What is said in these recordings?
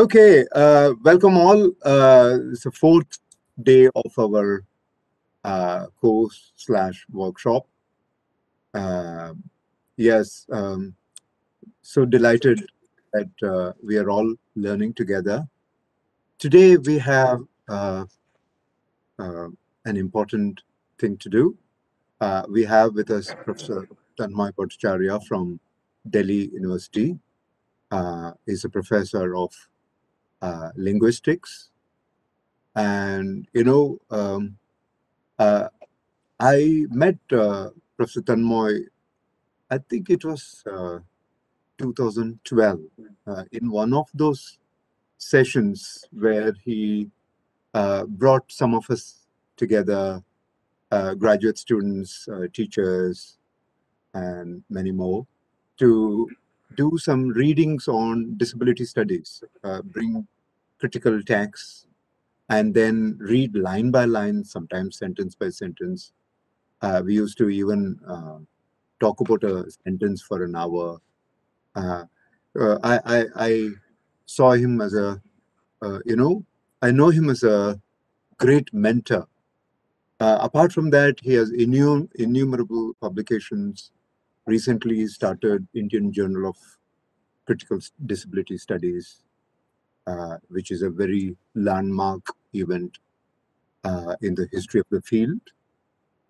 Okay, uh, welcome all. Uh, it's the fourth day of our uh, course slash workshop. Uh, yes, um, so delighted that uh, we are all learning together. Today we have uh, an important thing to do. we have with us Professor Tanmay Bhattacharya from Delhi University. Uh, a professor of uh, linguistics. And, you know, um, uh, I met uh, Professor Tanmoy, I think it was uh, 2012, uh, in one of those sessions where he uh, brought some of us together, graduate students, teachers, and many more, to do some readings on disability studies, uh, bring critical text and then read line by line, sometimes sentence by sentence. Uh, we used to even uh, talk about a sentence for an hour. Uh, uh I, I, I, saw him as a, uh, you know, I know him as a great mentor. Uh, apart from that, he has innum innumerable publications. Recently, started Indian Journal of Critical Disability Studies, uh, which is a very landmark event uh, in the history of the field.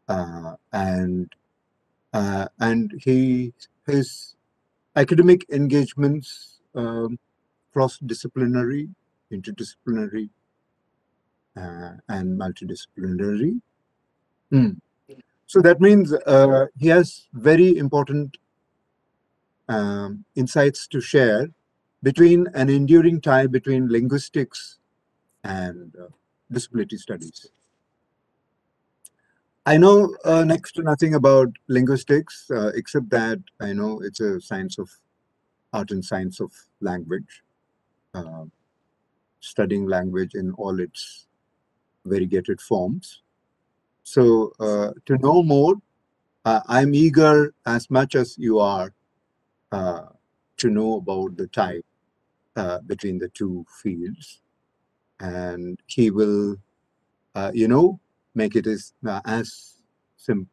Uh, and uh, and he his academic engagements um, cross-disciplinary, interdisciplinary, and multidisciplinary. Mm. So that means he has very important um, insights to share between an enduring tie between linguistics and uh, disability studies. I know uh, next to nothing about linguistics, uh, except that I know it's a science of art and science of language, um, studying language in all its variegated forms. So uh, to know more, uh, I'm eager as much as you are uh, to know about the type uh, between the two fields. And he will, uh, you know, make it as, uh, as sim-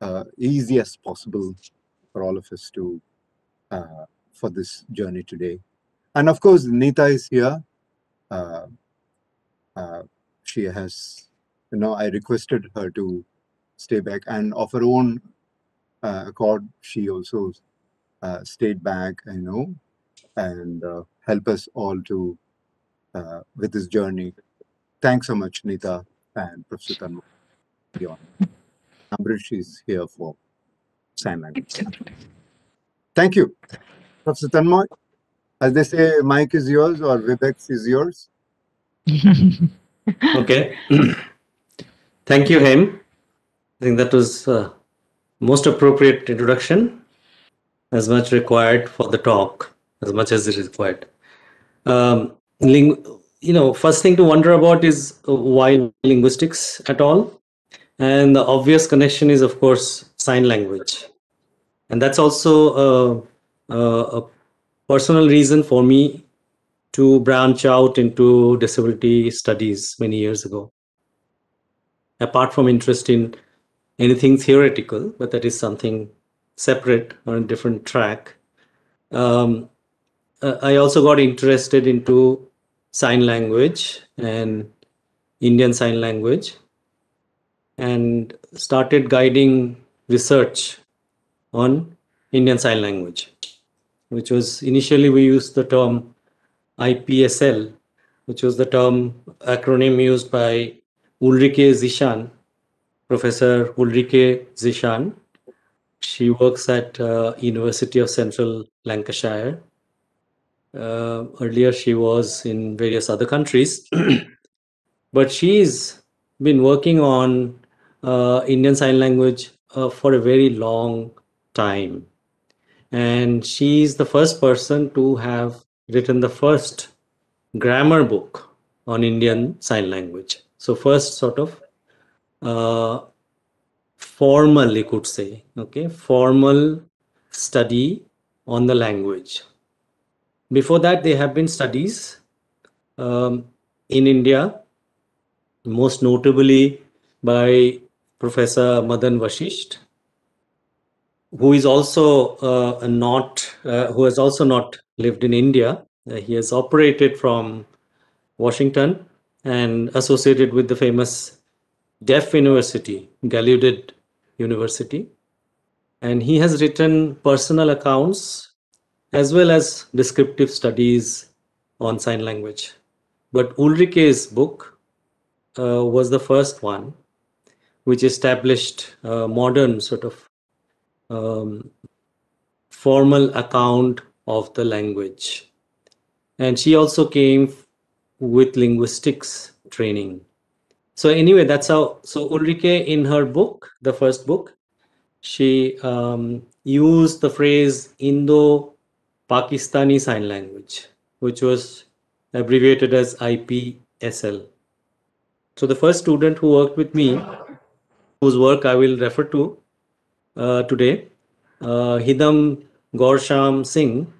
uh, easy as possible for all of us to uh, for this journey today. And of course, Nita is here. Uh, she has, you know, I requested her to stay back, and of her own accord, she also stayed back. I know, and help us all to uh, with this journey. Thanks so much, Nita and Professor Tanmay. Ambrish is here for sign language. Thank you, Professor As they say, Mike is yours or Vivek is yours. okay. Thank you, Haim. I think that was uh, most appropriate introduction, as much required for the talk, as much as it is required um, ling- you know, first thing to wonder about is uh, why linguistics at all. And the obvious connection is, of course, sign language. And that's also a, uh, uh, a personal reason for me to branch out into disability studies many years ago. Apart from interest in anything theoretical, but that is something separate or a different track. Um, uh, I also got interested into sign language and Indian sign language and started guiding research on Indian sign language, which was initially we used the term IPSL, which was the term acronym used by Ulrike Zishan, Professor Ulrike Zishan. She works at uh, University of Central Lancashire uh, earlier, she was in various other countries, but she's been working on uh, Indian Sign Language uh, for a very long time. And she's the first person to have written the first grammar book on Indian Sign Language. So, first sort of uh, formal, you could say, okay, formal study on the language before that, there have been studies um, in India, most notably by Professor Madan Vashisht, who is also uh, not uh, who has also not lived in India. Uh, he has operated from Washington and associated with the famous Deaf University, Gallaudet University, and he has written personal accounts as well as descriptive studies on sign language. But Ulrike's book uh, was the first one which established a modern sort of um, formal account of the language. And she also came with linguistics training. So anyway, that's how, so Ulrike in her book, the first book, she um, used the phrase Indo Pakistani Sign Language, which was abbreviated as IPSL. So the first student who worked with me, whose work I will refer to uh, today, uh, Hidam Gorsham Singh.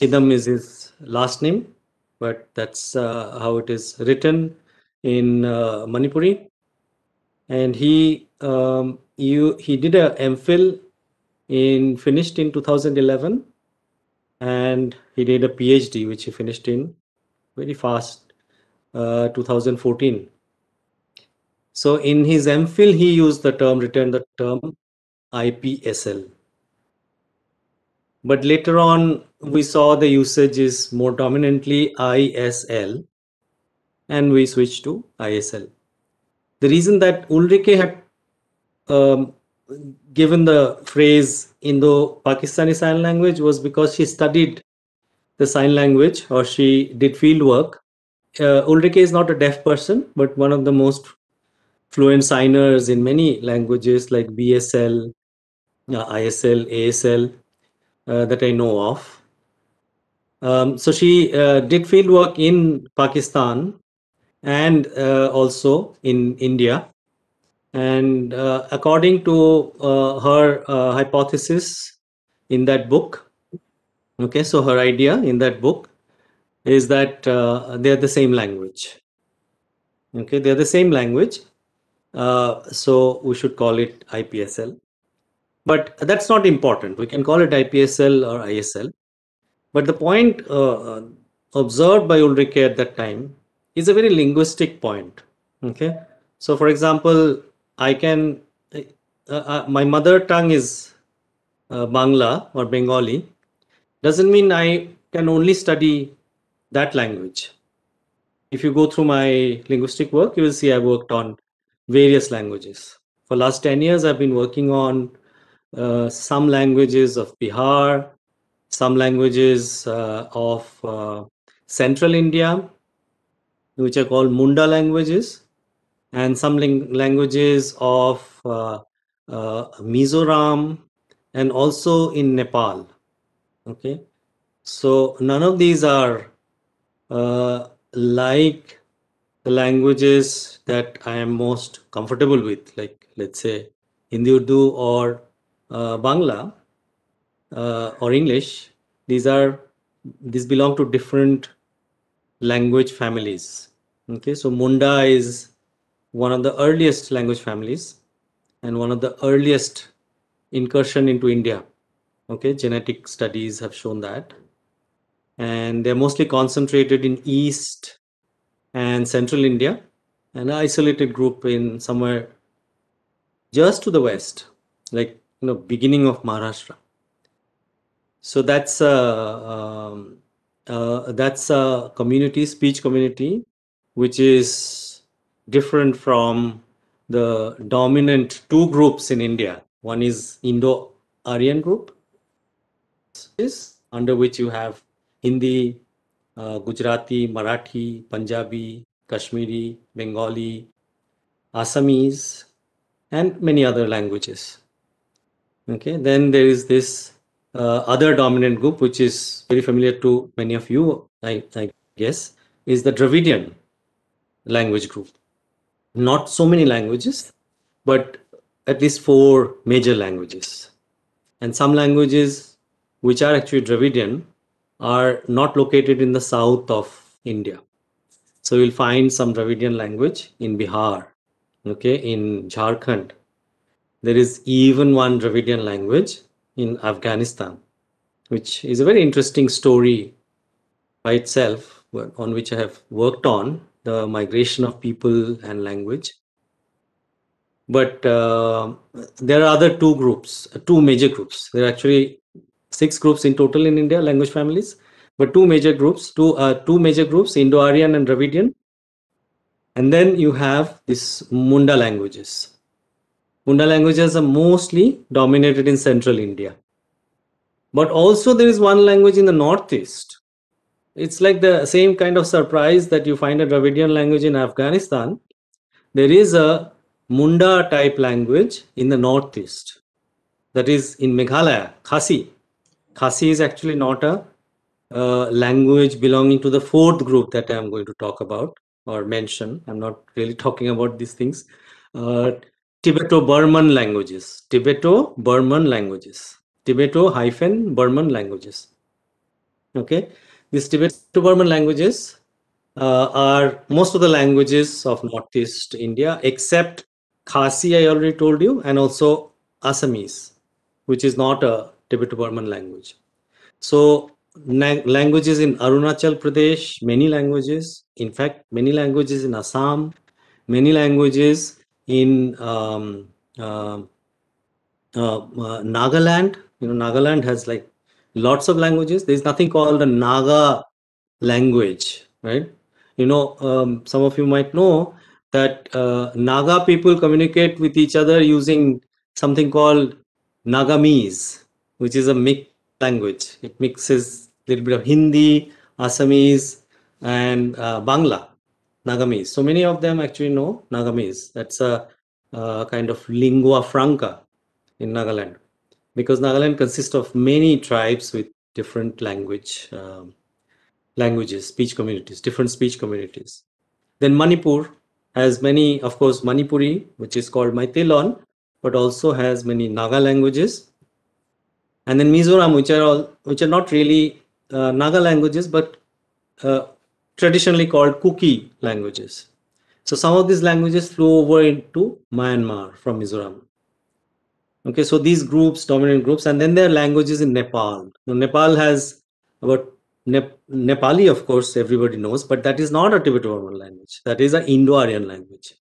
Hidam is his last name, but that's uh, how it is written in uh, Manipuri. And he um, you, he did a MPhil in finished in 2011 and he did a PhD, which he finished in very fast, uh, 2014. So in his MPhil, he used the term, returned the term IPSL. But later on, we saw the usage is more dominantly ISL, and we switched to ISL. The reason that Ulrike had um, given the phrase Indo Pakistani Sign Language was because she studied the sign language or she did field work. Uh, Ulrike is not a deaf person, but one of the most fluent signers in many languages like BSL, uh, ISL, ASL uh, that I know of. Um, so she uh, did field work in Pakistan and uh, also in India and uh, according to uh, her uh, hypothesis in that book, okay, so her idea in that book is that uh, they're the same language. Okay, they're the same language. Uh, so we should call it IPSL. But that's not important. We can call it IPSL or ISL. But the point uh, observed by Ulrike at that time is a very linguistic point. Okay. So, for example, I can, uh, uh, my mother tongue is uh, Bangla or Bengali, doesn't mean I can only study that language. If you go through my linguistic work, you will see i worked on various languages. For last 10 years, I've been working on uh, some languages of Bihar, some languages uh, of uh, central India, which are called Munda languages, and some languages of uh, uh, Mizoram and also in Nepal. Okay, so none of these are uh, like the languages that I am most comfortable with, like let's say Hindi, Urdu, or uh, Bangla uh, or English. These are these belong to different language families. Okay, so Munda is one of the earliest language families and one of the earliest incursion into India. Okay, genetic studies have shown that. And they're mostly concentrated in East and Central India, an isolated group in somewhere just to the west, like you know, beginning of Maharashtra. So that's a, uh, um, uh, that's a community, speech community, which is different from the dominant two groups in India. One is Indo Aryan group, is under which you have Hindi, uh, Gujarati, Marathi, Punjabi, Kashmiri, Bengali, Assamese, and many other languages. Okay, then there is this uh, other dominant group, which is very familiar to many of you, I, I guess, is the Dravidian language group not so many languages, but at least four major languages. And some languages, which are actually Dravidian, are not located in the south of India. So you'll find some Dravidian language in Bihar, okay, in Jharkhand. There is even one Dravidian language in Afghanistan, which is a very interesting story by itself on which I have worked on the migration of people and language. But uh, there are other two groups, uh, two major groups. There are actually six groups in total in India, language families, but two major groups, two uh, two major groups, Indo-Aryan and Dravidian. And then you have these Munda languages. Munda languages are mostly dominated in central India. But also there is one language in the northeast it's like the same kind of surprise that you find a Dravidian language in Afghanistan. There is a Munda type language in the northeast, that is in Meghalaya, Khasi. Khasi is actually not a uh, language belonging to the fourth group that I'm going to talk about or mention. I'm not really talking about these things. Uh, Tibeto Burman languages, Tibeto Burman languages, Tibeto hyphen Burman languages. Okay, these Tibeto-Burman languages uh, are most of the languages of Northeast India, except Khasi, I already told you, and also Assamese, which is not a Tibeto-Burman language. So languages in Arunachal Pradesh, many languages, in fact, many languages in Assam, many languages in um, uh, uh, uh Nagaland. You know, Nagaland has like lots of languages. There's nothing called a Naga language, right? You know, um, some of you might know that uh, Naga people communicate with each other using something called Nagamese, which is a mixed language. It mixes a little bit of Hindi, Assamese, and uh, Bangla, Nagamese. So many of them actually know Nagamese. That's a, a uh, kind of lingua franca in Nagaland because Nagaland consists of many tribes with different language um, languages, speech communities, different speech communities. Then Manipur has many, of course, Manipuri, which is called Maithilon, but also has many Naga languages. And then Mizoram, which are all, which are not really uh, Naga languages, but uh, traditionally called Kuki languages. So some of these languages flow over into Myanmar from Mizoram okay so these groups dominant groups and then there are languages in nepal now, nepal has about Nep- nepali of course everybody knows but that is not a tibeto-burman language that is an indo-aryan language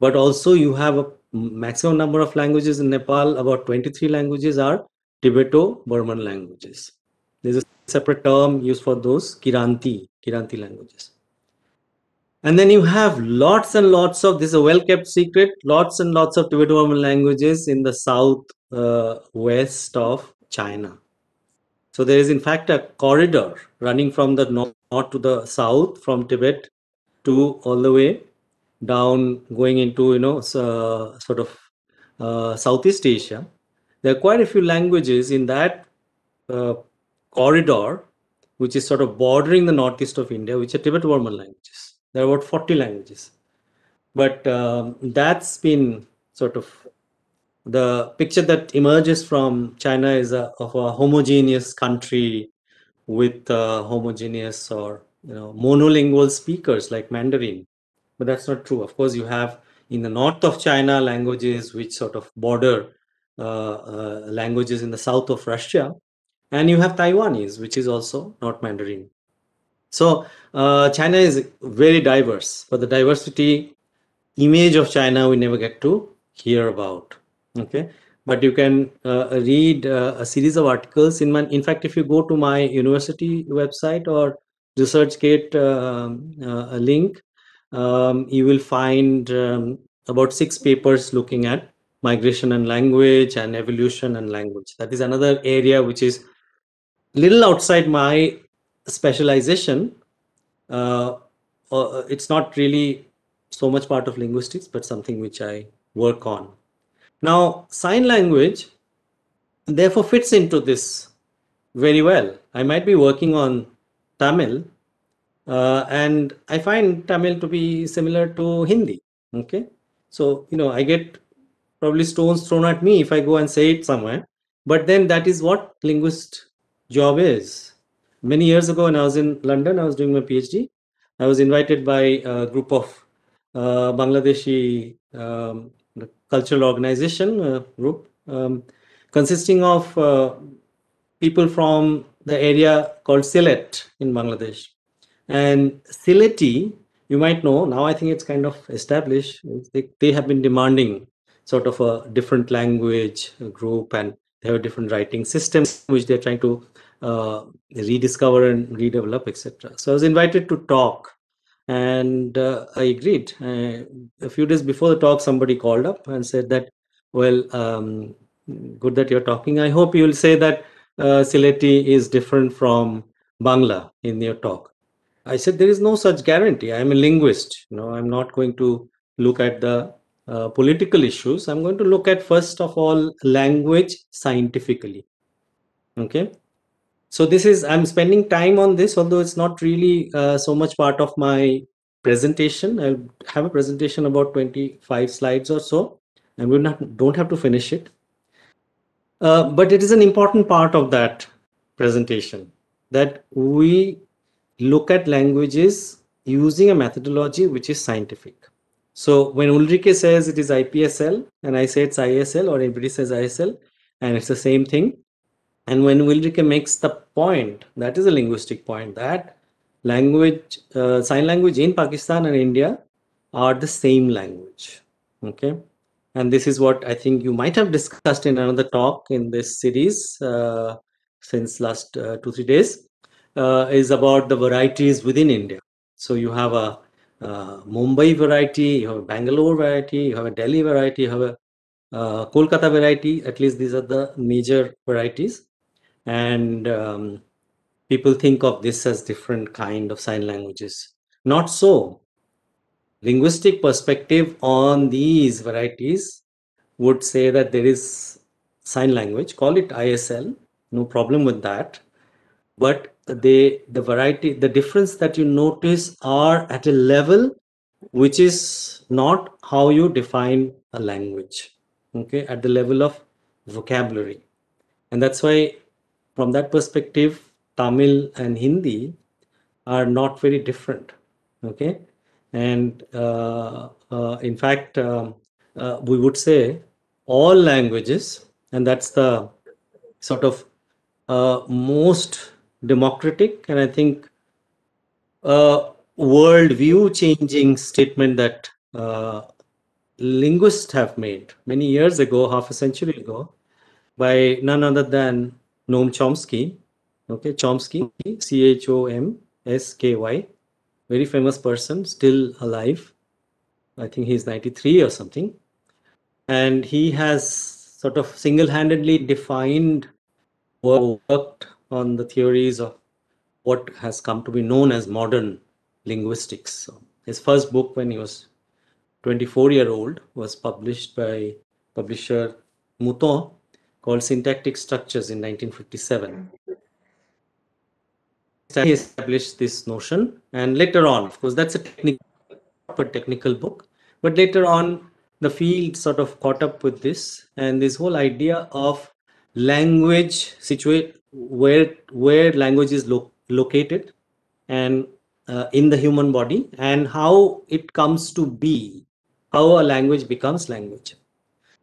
but also you have a maximum number of languages in nepal about 23 languages are tibeto-burman languages there's a separate term used for those kiranti kiranti languages and then you have lots and lots of this is a well-kept secret lots and lots of Tibetan languages in the south uh, west of china so there is in fact a corridor running from the north, to the south from tibet to all the way down going into you know uh, sort of uh, southeast asia there are quite a few languages in that uh, corridor which is sort of bordering the northeast of india which are Tibetan languages there are about 40 languages. But um, that's been sort of the picture that emerges from China is a, of a homogeneous country with uh, homogeneous or you know monolingual speakers like Mandarin. But that's not true. Of course, you have in the north of China languages which sort of border uh, uh, languages in the south of Russia, and you have Taiwanese, which is also not Mandarin. So uh, China is very diverse, but the diversity image of China we never get to hear about. Okay, but you can uh, read uh, a series of articles in my. In fact, if you go to my university website or ResearchGate um, uh, link, um, you will find um, about six papers looking at migration and language and evolution and language. That is another area which is little outside my specialization, uh, uh, it's not really so much part of linguistics, but something which I work on. Now, sign language therefore fits into this very well. I might be working on Tamil, uh, and I find Tamil to be similar to Hindi. Okay, so you know I get probably stones thrown at me if I go and say it somewhere. But then that is what linguist job is many years ago when i was in london i was doing my phd i was invited by a group of uh, bangladeshi um, cultural organization uh, group um, consisting of uh, people from the area called silet in Bangladesh. And Sylheti, you might know, now I think it's kind of established. They, they have been demanding sort of a different language group and they have a different writing system which they're trying to uh, rediscover and redevelop, etc. So I was invited to talk, and uh, I agreed. Uh, a few days before the talk, somebody called up and said that, "Well, um, good that you're talking. I hope you'll say that uh, Sileti is different from Bangla in your talk." I said, "There is no such guarantee. I am a linguist. You know, I'm not going to look at the." Uh, political issues i'm going to look at first of all language scientifically okay so this is i'm spending time on this although it's not really uh, so much part of my presentation i have a presentation about 25 slides or so and we not don't have to finish it uh, but it is an important part of that presentation that we look at languages using a methodology which is scientific so when ulrike says it is ipsl and i say it's isl or anybody says isl and it's the same thing and when Wilrike makes the point, that is a linguistic point, that language, uh, sign language in Pakistan and India are the same language. Okay. And this is what I think you might have discussed in another talk in this series uh, since last uh, two, three days, uh, is about the varieties within India. So you have a uh, Mumbai variety, you have a Bangalore variety, you have a Delhi variety, you have a uh, Kolkata variety. At least these are the major varieties and um, people think of this as different kind of sign languages not so linguistic perspective on these varieties would say that there is sign language call it isl no problem with that but the the variety the difference that you notice are at a level which is not how you define a language okay at the level of vocabulary and that's why from that perspective, Tamil and Hindi are not very different. Okay, and uh, uh, in fact, um, uh, we would say all languages, and that's the sort of uh, most democratic and I think uh, worldview changing statement that linguists have made many years ago, half a century ago, by none other than Noam Chomsky. Okay, Chomsky, C H O M S K Y, very famous person, still alive. I think he's 93 or something. And he has sort of single handedly defined, worked on the theories of what has come to be known as modern linguistics. So his first book, when he was 24 year old, was published by publisher Mouton called Syntactic Structures in 1957. Mm-hmm. He established this notion, and later on, of course, that's a technical, technical book, but later on, the field sort of caught up with this, and this whole idea of language situate where where language is lo located and uh, in the human body and how it comes to be how a language becomes language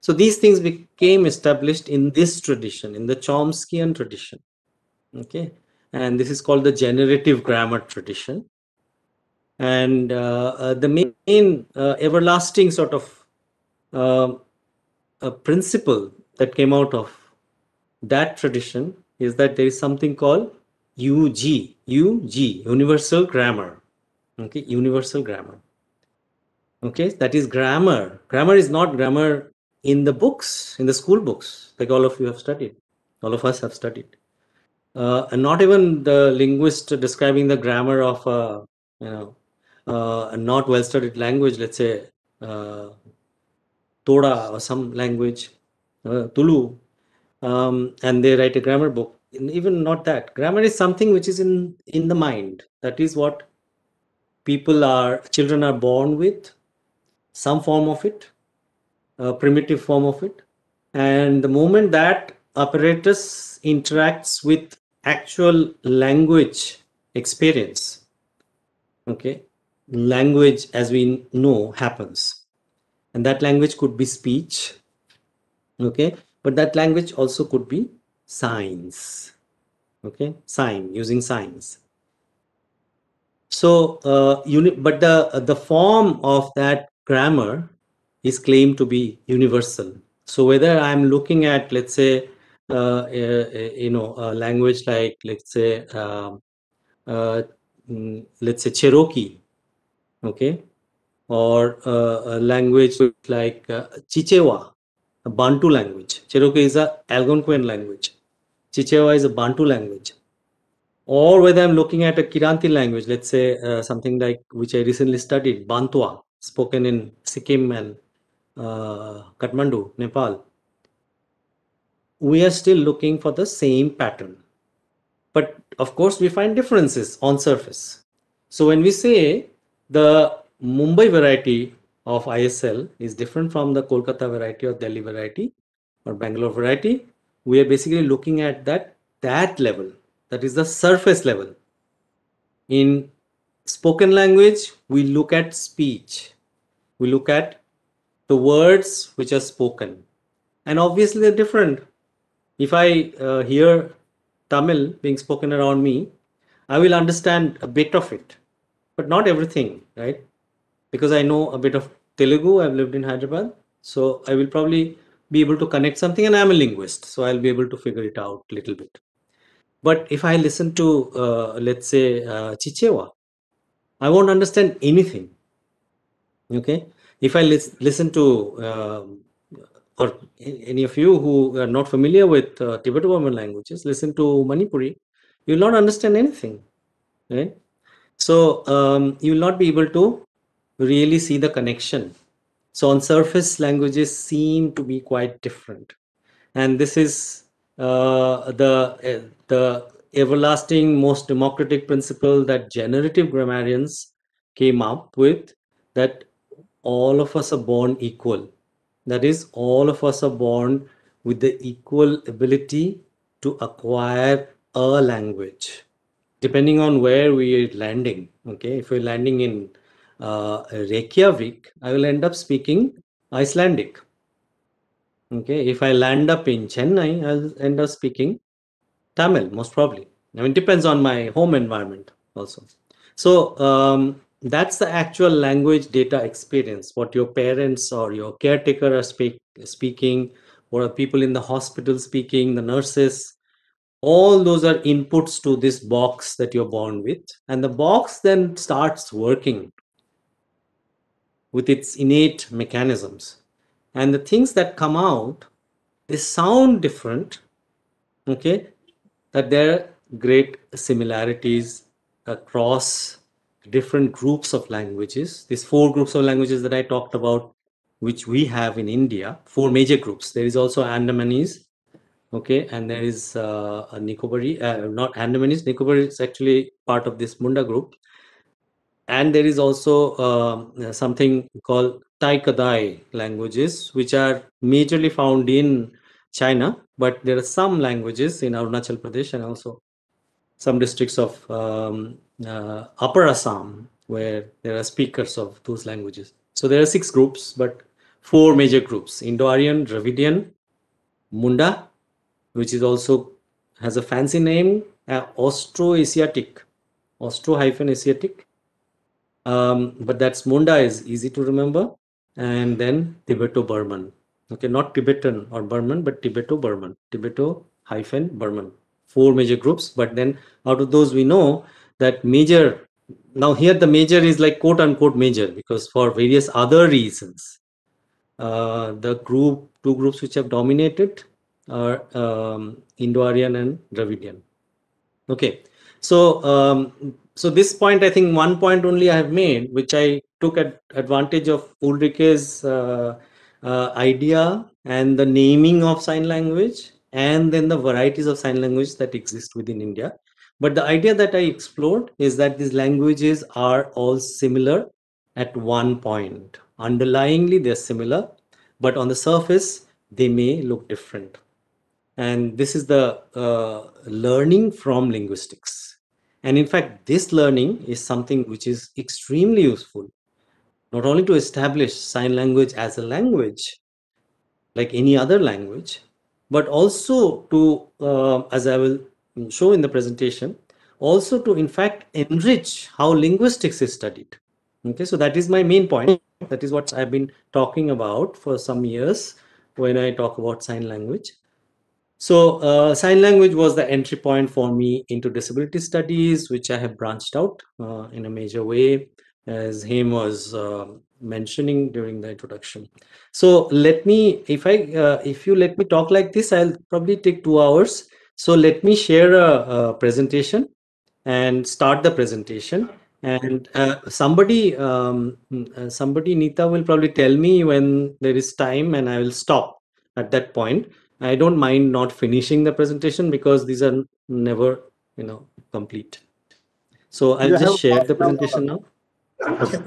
so these things became established in this tradition, in the Chomskyan tradition. Okay, and this is called the generative grammar tradition. And uh, uh, the main uh, everlasting sort of um, principle that came out of that tradition is that there is something called UG, UG, universal grammar. Okay, universal grammar okay that is grammar grammar is not grammar in the books, in the school books, like all of you have studied, all of us have studied. Uh, and not even the linguist describing the grammar of a, you know, uh, a not well studied language, let's say uh, Toda or some language, uh, Tulu, um, and they write a grammar book. even not that. Grammar is something which is in, in the mind. That is what people are, children are born with, some form of it primitive form of it. And the moment that apparatus interacts with actual language experience, okay, language as we know happens. And that language could be speech, okay, but that language also could be signs, okay, sign using signs so uh, you, but the the form of that grammar is claimed to be universal. So whether I'm looking at, let's say, uh, you know, a language like, let's say, um, uh, mm, let's say Cherokee, okay, or uh, a language like uh, Chichewa, a Bantu language. Cherokee is a Algonquin language. Chichewa is a Bantu language or whether I'm looking at a Kiranti language, let's say uh, something like which I recently studied, Bantua, spoken in Sikkim and uh, Kathmandu, Nepal, we are still looking for the same pattern. But of course, we find differences on surface. So when we say the Mumbai variety of ISL is different from the Kolkata variety or Delhi variety or Bangalore variety, we are basically looking at that that level, that is the surface level. In spoken language, we look at speech, we look at the words which are spoken. And obviously, they're different. If I uh, hear Tamil being spoken around me, I will understand a bit of it, but not everything, right? Because I know a bit of Telugu, I've lived in Hyderabad, so I will probably be able to connect something, and I'm a linguist, so I'll be able to figure it out a little bit. But if I listen to, uh, let's say, uh, Chichewa, I won't understand anything. Okay, if I lis listen to uh, or any of you who are not familiar with uh, burman languages, listen to Manipuri, you'll not understand anything, right? So um, you'll not be able to really see the connection. So on surface, languages seem to be quite different, and this is uh, the uh, the everlasting most democratic principle that generative grammarians came up with that all of us are born equal. That is, all of us are born with the equal ability to acquire a language, depending on where we are landing. Okay, if we're landing in uh, Reykjavik, I will end up speaking Icelandic. Okay, if I land up in Chennai, I'll end up speaking Tamil, most probably. I mean, depends on my home environment also. So, um, that's the actual language data experience what your parents or your caretaker are speak, speaking or people in the hospital speaking the nurses all those are inputs to this box that you're born with and the box then starts working with its innate mechanisms and the things that come out they sound different okay that there are great similarities across different groups of languages, these four groups of languages that I talked about, which we have in India, four major groups. There is also Andamanese, okay, and there is uh, Nicobari, uh, not Andamanese, Nicobari is actually part of this Munda group. And there is also uh, something called Taikadai languages, which are majorly found in China, but there are some languages in Arunachal Pradesh and also some districts of um, uh, Upper Assam where there are speakers of those languages. So there are six groups, but four major groups: Indo-Aryan, Dravidian, Munda, which is also has a fancy name, uh, asiatic Austro-Asiatic. Um, but that's Munda is easy to remember, and then Tibeto-Burman. Okay, not Tibetan or Burman, but Tibeto-Burman, Tibeto-Burman four major groups but then out of those we know that major now here the major is like quote unquote major because for various other reasons uh, the group two groups which have dominated are um, indo-aryan and dravidian okay so um, so this point i think one point only i have made which i took advantage of ulrike's uh, uh, idea and the naming of sign language and then the varieties of sign language that exist within India. But the idea that I explored is that these languages are all similar at one point. Underlyingly, they're similar, but on the surface, they may look different. And this is the uh, learning from linguistics. And in fact, this learning is something which is extremely useful, not only to establish sign language as a language, like any other language, but also to, uh, as I will show in the presentation, also to in fact enrich how linguistics is studied. Okay, so that is my main point. That is what I've been talking about for some years when I talk about sign language. So uh, sign language was the entry point for me into disability studies, which I have branched out uh, in a major way as Haim was um, mentioning during the introduction so let me if i uh, if you let me talk like this i'll probably take two hours so let me share a, a presentation and start the presentation and uh, somebody um, uh, somebody Nita will probably tell me when there is time and I will stop at that point I don't mind not finishing the presentation because these are never you know complete so I'll just share the presentation now okay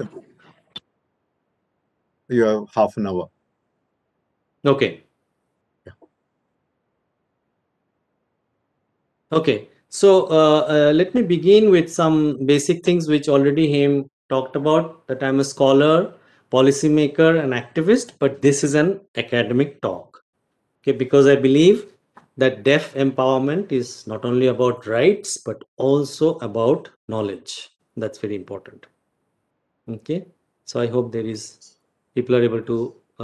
you have half an hour. Okay. Yeah. Okay. So uh, uh, let me begin with some basic things which already him talked about that I'm a scholar, policymaker, and activist, but this is an academic talk. Okay, because I believe that deaf empowerment is not only about rights but also about knowledge. That's very important. Okay, so I hope there is people are able to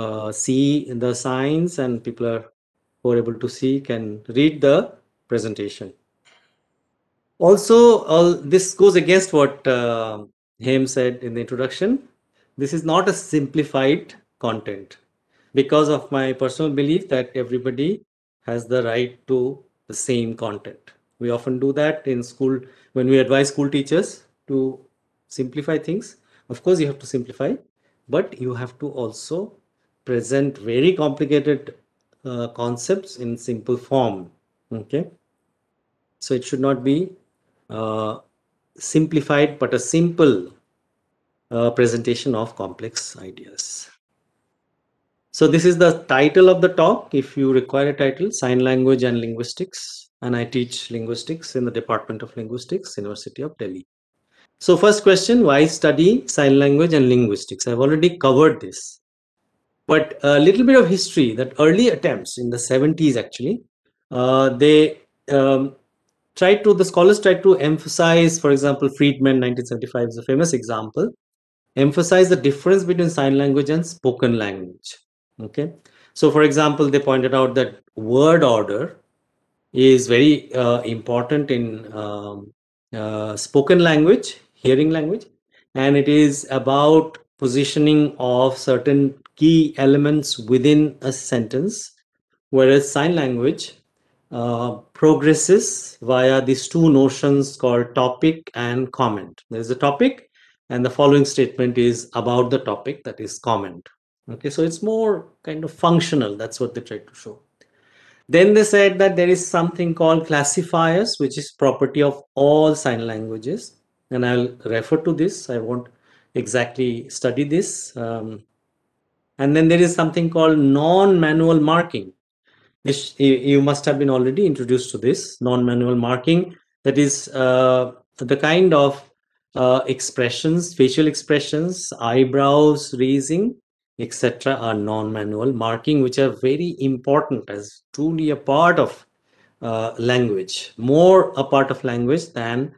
uh, see the signs and people are who are able to see can read the presentation. Also, all, this goes against what uh, Haim said in the introduction. This is not a simplified content because of my personal belief that everybody has the right to the same content. We often do that in school when we advise school teachers to simplify things. Of course, you have to simplify, but you have to also present very complicated uh, concepts in simple form okay so it should not be uh, simplified but a simple uh, presentation of complex ideas so this is the title of the talk if you require a title sign language and linguistics and i teach linguistics in the department of linguistics university of delhi so first question, why study sign language and linguistics? I've already covered this. But a little bit of history that early attempts in the 70s actually, uh, they um, tried to, the scholars tried to emphasize, for example, Friedman 1975 is a famous example, emphasize the difference between sign language and spoken language. Okay. So for example, they pointed out that word order is very uh, important in um, uh, spoken language hearing language and it is about positioning of certain key elements within a sentence whereas sign language uh, progresses via these two notions called topic and comment there's a topic and the following statement is about the topic that is comment okay so it's more kind of functional that's what they tried to show then they said that there is something called classifiers which is property of all sign languages and I'll refer to this. I won't exactly study this. Um, and then there is something called non-manual marking. Which you must have been already introduced to this non-manual marking. That is uh, the kind of uh, expressions, facial expressions, eyebrows raising, etc., are non-manual marking, which are very important as truly a part of uh, language, more a part of language than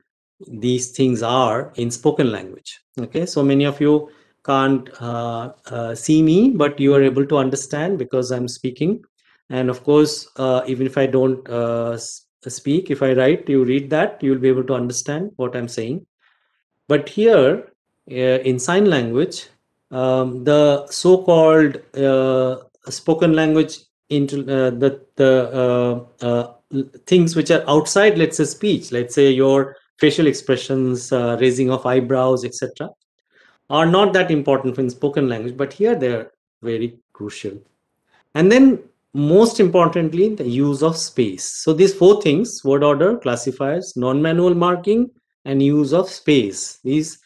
these things are in spoken language. Okay, so many of you can't uh, uh, see me, but you are able to understand because I'm speaking. And of course, uh, even if I don't uh, speak, if I write, you read that, you'll be able to understand what I'm saying. But here uh, in sign language, um, the so called uh, spoken language, into, the, the things which are outside, let's say, speech, let's say your facial expressions, uh, raising of eyebrows, etc., are not that important in spoken language, but here they're very crucial. And then, most importantly, the use of space. So, these four things word order, classifiers, non manual marking, and use of space. These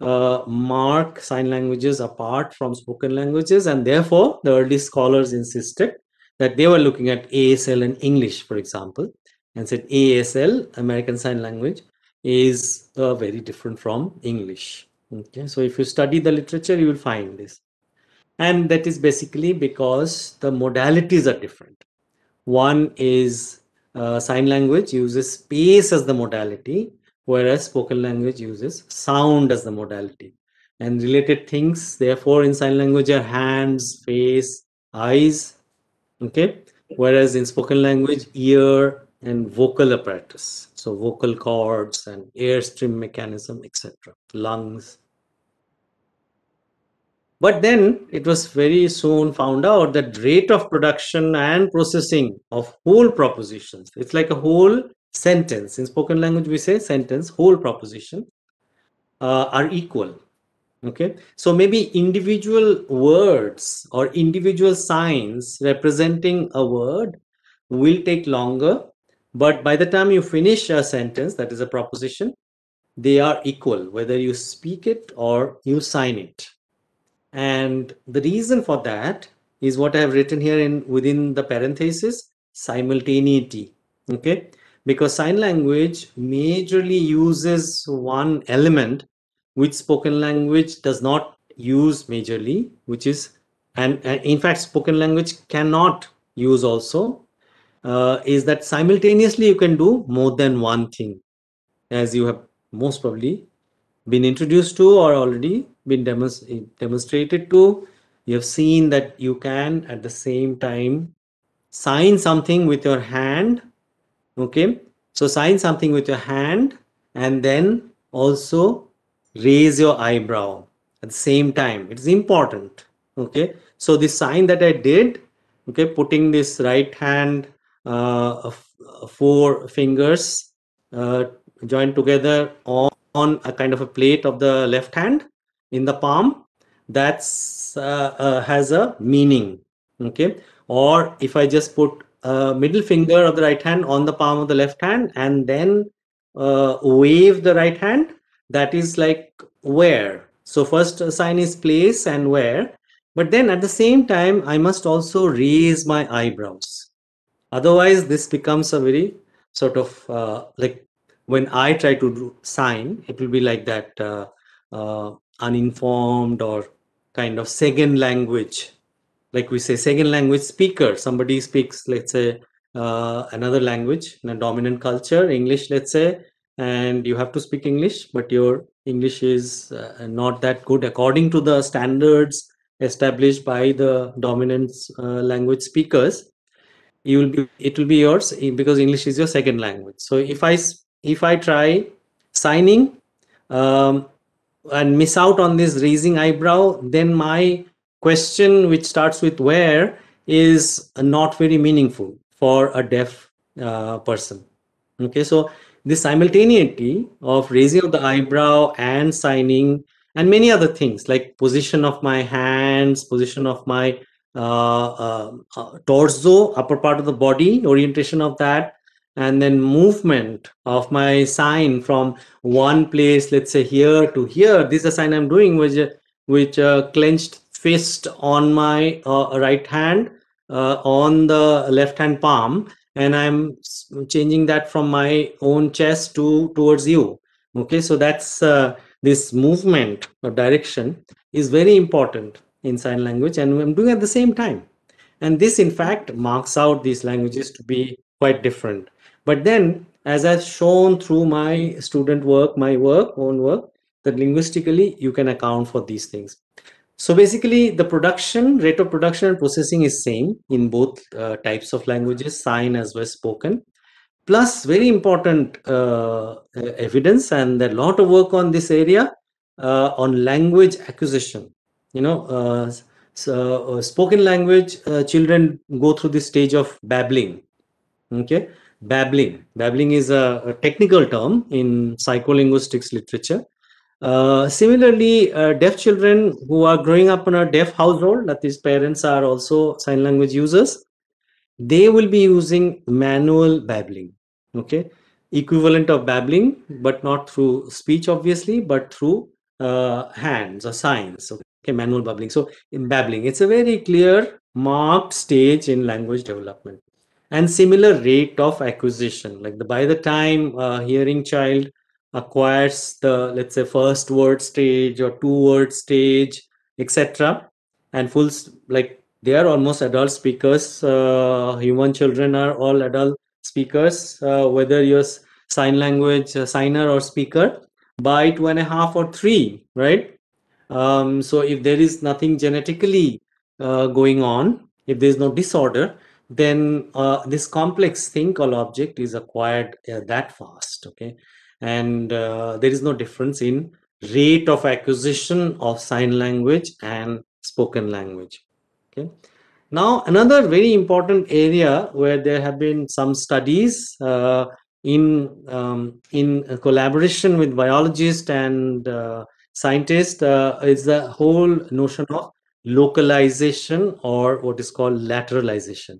uh, mark sign languages apart from spoken languages, and therefore, the early scholars insisted that they were looking at ASL and English, for example, and said ASL, American Sign Language, is uh, very different from English. Okay, so if you study the literature, you will find this. And that is basically because the modalities are different. One is uh, sign language uses space as the modality, whereas spoken language uses sound as the modality. And related things, therefore, in sign language are hands, face, eyes. Okay, whereas in spoken language, ear and vocal apparatus so vocal cords and airstream mechanism etc lungs but then it was very soon found out that rate of production and processing of whole propositions it's like a whole sentence in spoken language we say sentence whole proposition uh, are equal okay so maybe individual words or individual signs representing a word will take longer but by the time you finish a sentence, that is a proposition, they are equal, whether you speak it or you sign it. And the reason for that is what I have written here in within the parenthesis, simultaneity. Okay, because sign language majorly uses one element which spoken language does not use majorly, which is and, and in fact spoken language cannot use also uh, is that simultaneously you can do more than one thing, as you have most probably been introduced to or already been demonst demonstrated to. You have seen that you can at the same time sign something with your hand. Okay, so sign something with your hand and then also raise your eyebrow at the same time. It's important. Okay, so the sign that I did okay putting this right hand uh, uh, four fingers uh, joined together on, on, a kind of a plate of the left hand in the palm that's has a meaning okay or if i just put a middle finger of the right hand on the palm of the left hand and then uh, wave the right hand that is like where so first sign is place and where but then at the same time i must also raise my eyebrows otherwise this becomes a very sort of uh, like when i try to sign it will be like that uh, uh, uninformed or kind of second language like we say second language speaker somebody speaks let's say uh, another language in a dominant culture english let's say and you have to speak english but your english is uh, not that good according to the standards established by the dominant uh, language speakers you will be it will be yours eh, because english is your second language so if i if i try signing um, and miss out on this raising eyebrow then my question which starts with where is not very meaningful for a deaf uh, person okay so this simultaneity of raising of the eyebrow and signing and many other things like position of my hands position of my uh, uh, uh, torso, upper part of the body, orientation of that, and then movement of my sign from one place, let's say here to here. This is the sign I'm doing, which which uh, clenched fist on my right hand on the left hand palm, and I'm changing that from my own chest to towards you. Okay, so that's this movement or direction is very important in sign language and I'm doing at the same time. And this, in fact, marks out these languages to be quite different. But then, as I've shown through my student work, my work, own work, that linguistically you can account for these things. So basically, the production rate of production and processing is same in both uh, types of languages, sign as well as spoken. Plus, very important uh, evidence, and a lot of work on this area uh, on language acquisition you know uh, so, uh, spoken language uh, children go through this stage of babbling okay babbling babbling is a, a technical term in psycholinguistics literature uh, similarly, uh, deaf children who are growing up in a deaf household, that is, parents are also sign language users, they will be using manual babbling, okay? Equivalent of babbling, but not through speech, obviously, but through uh, hands or signs. Okay? okay manual bubbling so in babbling it's a very clear marked stage in language development and similar rate of acquisition like the by the time a hearing child acquires the let's say first word stage or two word stage etc and full like they are almost adult speakers uh, human children are all adult speakers uh, whether you're sign language uh, signer or speaker by two and a half or three right um, so if there is nothing genetically uh, going on, if there is no disorder, then uh, this complex thing called object is acquired uh, that fast. Okay, and uh, there is no difference in rate of acquisition of sign language and spoken language. Okay. Now, another very important area where there have been some studies uh, in um, in collaboration with biologists and uh, scientist uh, is the whole notion of localization or what is called lateralization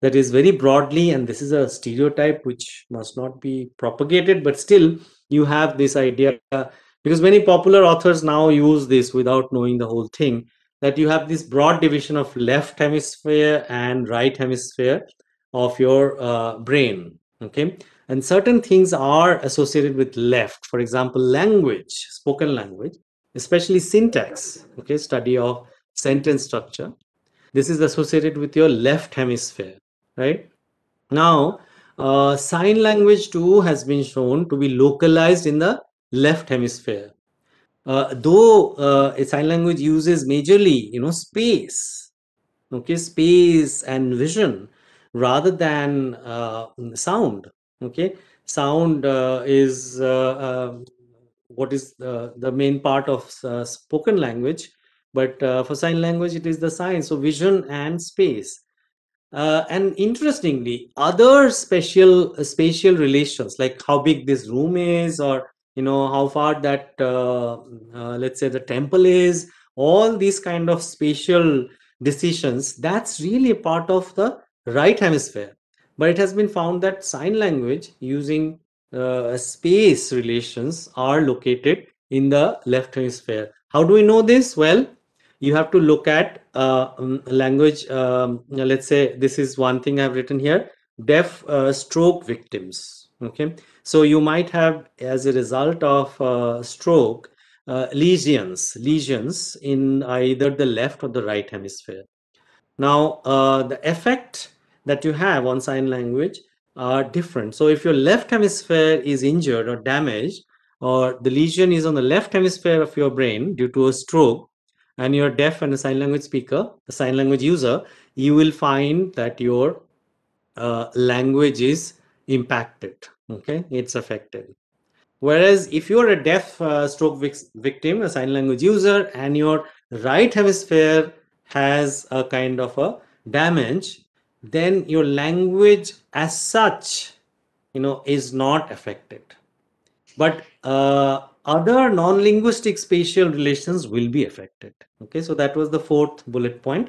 that is very broadly and this is a stereotype which must not be propagated but still you have this idea because many popular authors now use this without knowing the whole thing that you have this broad division of left hemisphere and right hemisphere of your uh, brain okay and certain things are associated with left for example language spoken language especially syntax okay study of sentence structure this is associated with your left hemisphere right now uh, sign language too has been shown to be localized in the left hemisphere uh, though uh, sign language uses majorly you know space okay space and vision rather than uh, sound okay sound uh, is uh, um, what is uh, the main part of uh, spoken language but for sign language it is the sign. so vision and space and interestingly other spatial spatial relations like how big this room is or you know how far that let's say the temple is all these kind of spatial decisions that's really a part of the right hemisphere but it has been found that sign language using uh, space relations are located in the left hemisphere. How do we know this? Well, you have to look at uh, um, language. Um, let's say this is one thing I've written here deaf uh, stroke victims. Okay, so you might have, as a result of uh, stroke, uh, lesions, lesions in either the left or the right hemisphere. Now, uh, the effect that you have on sign language are different. So if your left hemisphere is injured or damaged, or the lesion is on the left hemisphere of your brain due to a stroke, and you're deaf and a sign language speaker, a sign language user, you will find that your uh, language is impacted. Okay, it's affected. Whereas if you're a deaf uh, stroke victim, a sign language user, and your right hemisphere has a kind of a damage, then your language as such you know is not affected but uh, other non-linguistic spatial relations will be affected okay so that was the fourth bullet point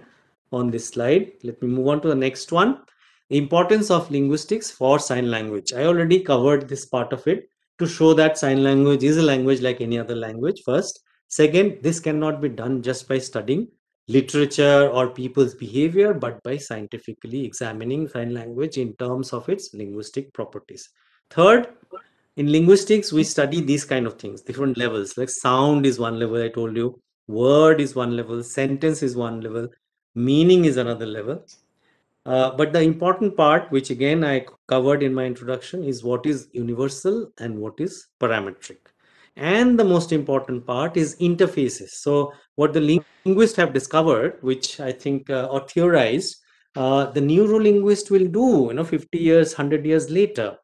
on this slide let me move on to the next one the importance of linguistics for sign language i already covered this part of it to show that sign language is a language like any other language first second this cannot be done just by studying literature or people's behavior, but by scientifically examining sign language in terms of its linguistic properties. Third, in linguistics, we study these kind of things, different levels. Like sound is one level, I told you, word is one level, sentence is one level, meaning is another level. Uh, but the important part, which again I covered in my introduction, is what is universal and what is parametric and the most important part is interfaces so what the linguists have discovered which i think uh, or theorized uh, the neurolinguist will do you know 50 years 100 years later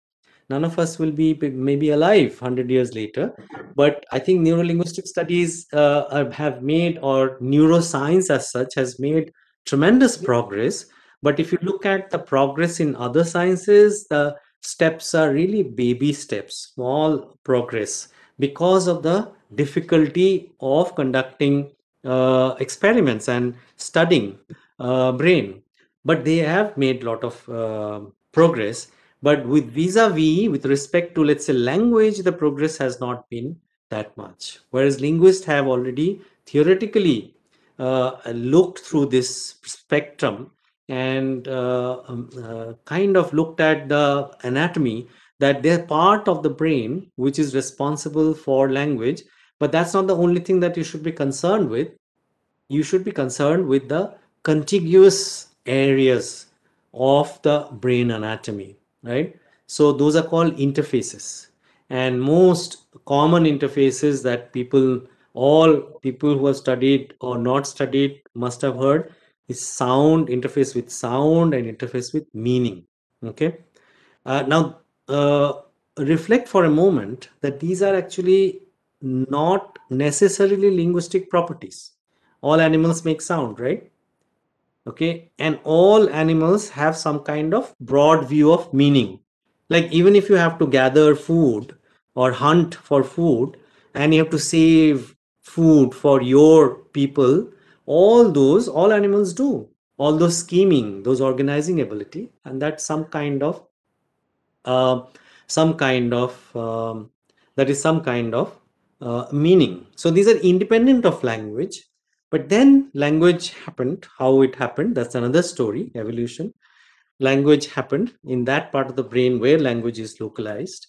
none of us will be maybe alive 100 years later but i think neurolinguistic studies uh, have made or neuroscience as such has made tremendous progress but if you look at the progress in other sciences the steps are really baby steps small progress because of the difficulty of conducting uh, experiments and studying uh, brain but they have made lot of uh, progress but with vis-a-vis with respect to let's say language the progress has not been that much whereas linguists have already theoretically uh, looked through this spectrum and uh, um, uh, kind of looked at the anatomy that they're part of the brain which is responsible for language but that's not the only thing that you should be concerned with you should be concerned with the contiguous areas of the brain anatomy right so those are called interfaces and most common interfaces that people all people who have studied or not studied must have heard is sound interface with sound and interface with meaning okay uh, now uh, reflect for a moment that these are actually not necessarily linguistic properties. All animals make sound, right? Okay, and all animals have some kind of broad view of meaning. Like, even if you have to gather food or hunt for food and you have to save food for your people, all those, all animals do all those scheming, those organizing ability, and that's some kind of uh, some kind of um, that is some kind of uh, meaning. So these are independent of language. But then language happened. How it happened? That's another story. Evolution. Language happened in that part of the brain where language is localized,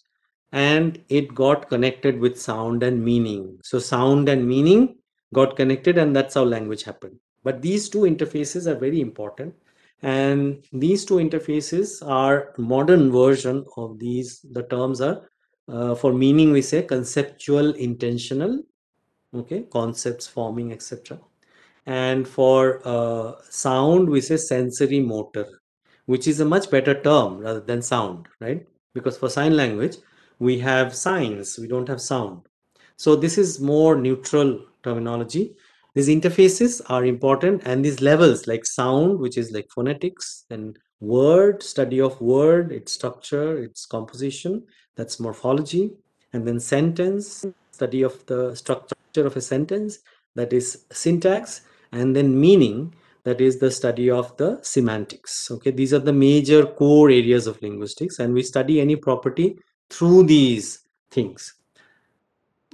and it got connected with sound and meaning. So sound and meaning got connected, and that's how language happened. But these two interfaces are very important and these two interfaces are modern version of these the terms are uh, for meaning we say conceptual intentional okay concepts forming etc and for uh, sound we say sensory motor which is a much better term rather than sound right because for sign language we have signs we don't have sound so this is more neutral terminology these interfaces are important and these levels like sound which is like phonetics and word study of word its structure its composition that's morphology and then sentence study of the structure of a sentence that is syntax and then meaning that is the study of the semantics okay these are the major core areas of linguistics and we study any property through these things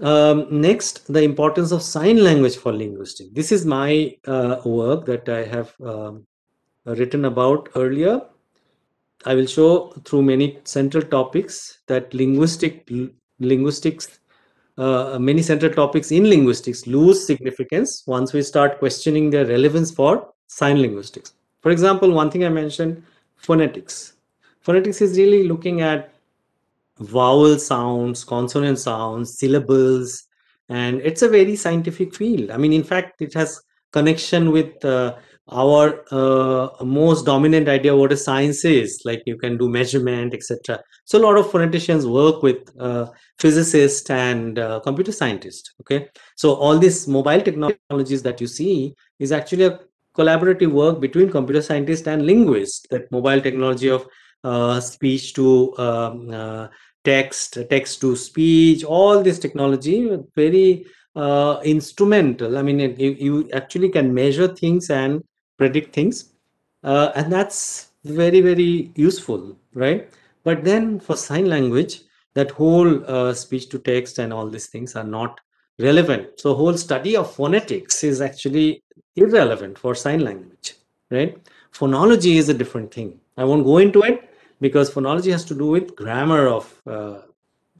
um, next the importance of sign language for linguistics this is my uh, work that i have um, written about earlier i will show through many central topics that linguistic linguistics uh, many central topics in linguistics lose significance once we start questioning their relevance for sign linguistics for example one thing i mentioned phonetics phonetics is really looking at vowel sounds, consonant sounds, syllables, and it's a very scientific field. I mean, in fact, it has connection with uh, our uh, most dominant idea what a science is. Like you can do measurement, etc. So a lot of phoneticians work with uh, physicists and uh, computer scientists. Okay, so all these mobile technologies that you see is actually a collaborative work between computer scientists and linguists. That mobile technology of uh, speech to um, uh, text, text to speech, all this technology very uh, instrumental. I mean, it, you, you, actually can measure things and predict things, uh, and that's very very useful, right? But then for sign language, that whole speech to text and all these things are not relevant. So whole study of phonetics is actually irrelevant for sign language, right? Phonology is a different thing. I won't go into it because phonology has to do with grammar of uh,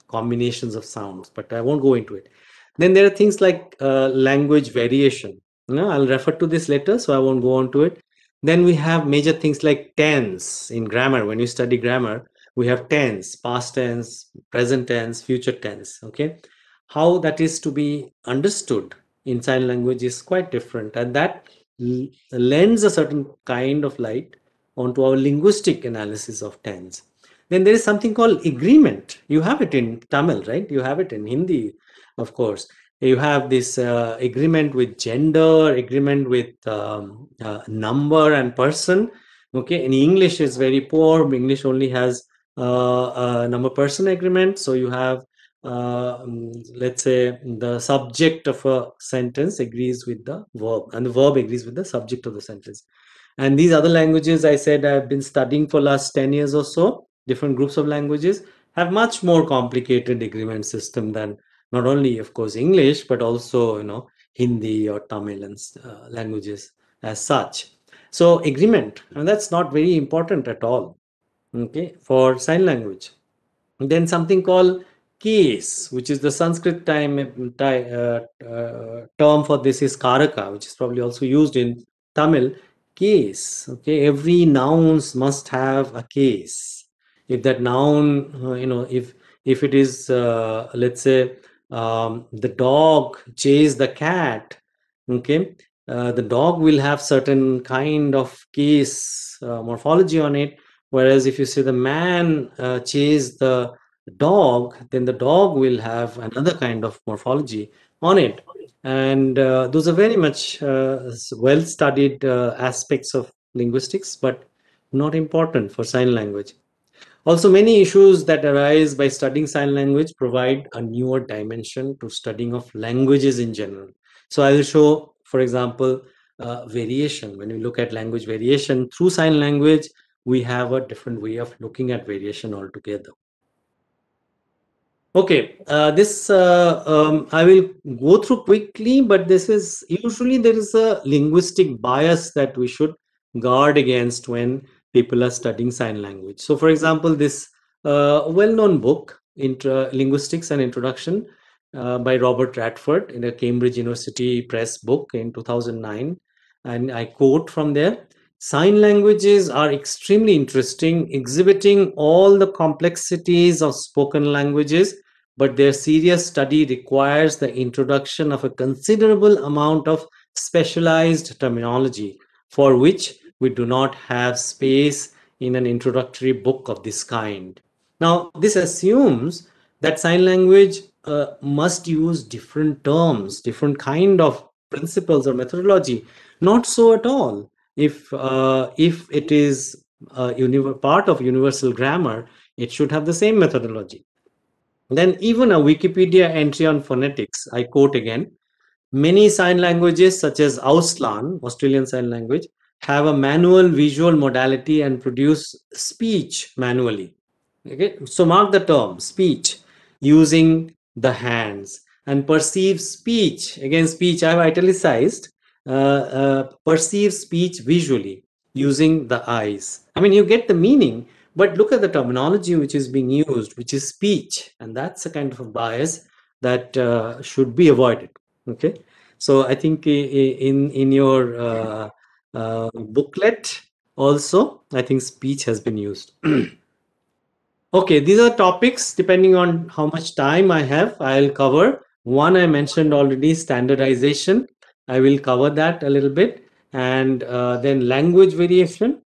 combinations of sounds, but I won't go into it. Then there are things like uh, language variation. You know, I'll refer to this later, so I won't go on to it. Then we have major things like tense in grammar. When you study grammar, we have tense, past tense, present tense, future tense. Okay. How that is to be understood in sign language is quite different. And that lends a certain kind of light onto our linguistic analysis of tense. Then there is something called agreement. You have it in Tamil, right? You have it in Hindi, of course. You have this uh, agreement with gender, agreement with um, uh, number and person. Okay, in English is very poor. English only has uh, uh, number person agreement. So you have, uh, um, let's say, the subject of a sentence agrees with the verb, and the verb agrees with the subject of the sentence and these other languages i said i've been studying for last 10 years or so different groups of languages have much more complicated agreement system than not only of course english but also you know hindi or tamil and uh, languages as such so agreement and that's not very important at all okay for sign language and then something called case which is the sanskrit time uh, uh, term for this is karaka which is probably also used in tamil case okay every nouns must have a case if that noun uh, you know if if it is uh, let's say um, the dog chase the cat okay uh, the dog will have certain kind of case uh, morphology on it whereas if you say the man uh, chase the dog then the dog will have another kind of morphology on it and uh, those are very much uh, well studied uh, aspects of linguistics but not important for sign language also many issues that arise by studying sign language provide a newer dimension to studying of languages in general so i will show for example uh, variation when we look at language variation through sign language we have a different way of looking at variation altogether Okay, uh, this uh, um, I will go through quickly, but this is usually there is a linguistic bias that we should guard against when people are studying sign language. So, for example, this uh, well-known book, Intra Linguistics and Introduction, uh, by Robert Radford in a Cambridge University Press book in 2009, and I quote from there. Sign languages are extremely interesting, exhibiting all the complexities of spoken languages but their serious study requires the introduction of a considerable amount of specialized terminology for which we do not have space in an introductory book of this kind. Now, this assumes that sign language uh, must use different terms, different kind of principles or methodology. Not so at all. If uh, if it is uh, part of universal grammar, it should have the same methodology. Then even a Wikipedia entry on phonetics, I quote again, many sign languages such as Auslan, Australian Sign Language, have a manual visual modality and produce speech manually. Okay, so mark the term speech using the hands and perceive speech. Again, speech I have italicized. Uh, uh, perceive speech visually using the eyes. I mean, you get the meaning but look at the terminology which is being used, which is speech, and that's a kind of a bias that uh, should be avoided. Okay, so I think in in your uh, uh, booklet also, I think speech has been used. okay, these are topics depending on how much time I have. I'll cover one I mentioned already, standardization. I will cover that a little bit, and uh, then language variation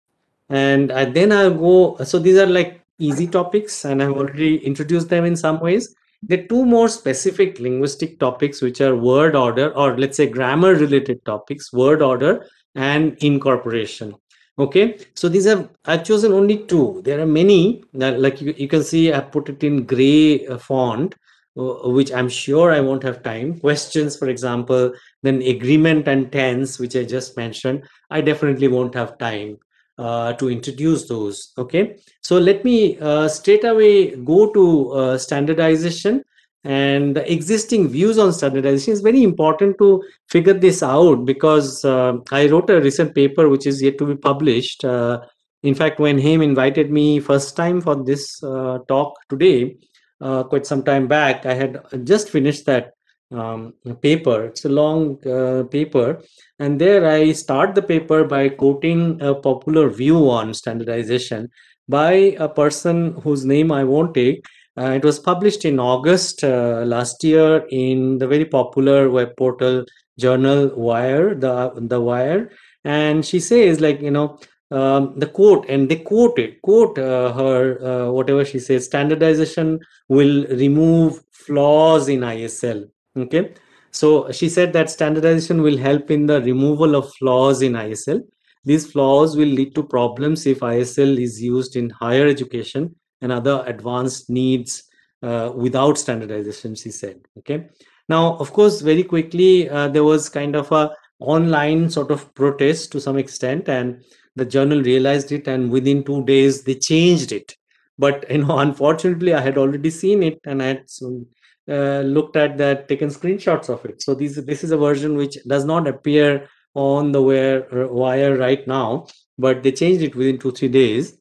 and I, then i'll go so these are like easy topics and i've already introduced them in some ways there are two more specific linguistic topics which are word order or let's say grammar related topics word order and incorporation okay so these have i've chosen only two there are many uh, like you, you can see i put it in gray uh, font uh, which i'm sure i won't have time questions for example then agreement and tense which i just mentioned i definitely won't have time uh, to introduce those. Okay, so let me uh, straight away go to uh, standardization and the existing views on standardization is very important to figure this out because uh, I wrote a recent paper which is yet to be published. Uh, in fact, when Haim invited me first time for this uh, talk today, quite some time back, I had just finished that um, paper. It's a long uh, paper. And there I start the paper by quoting a popular view on standardization by a person whose name I won't take. Uh, it was published in August uh, last year in the very popular web portal journal Wire, the, the Wire. And she says, like, you know, um, the quote, and they quote it, quote uh, her, uh, whatever she says, standardization will remove flaws in ISL okay so she said that standardization will help in the removal of flaws in isl these flaws will lead to problems if isl is used in higher education and other advanced needs uh, without standardization she said okay now of course very quickly uh, there was kind of a online sort of protest to some extent and the journal realized it and within two days they changed it but you know unfortunately i had already seen it and i had some, uh, looked at that, taken screenshots of it. So this this is a version which does not appear on the wire, wire right now, but they changed it within two three days.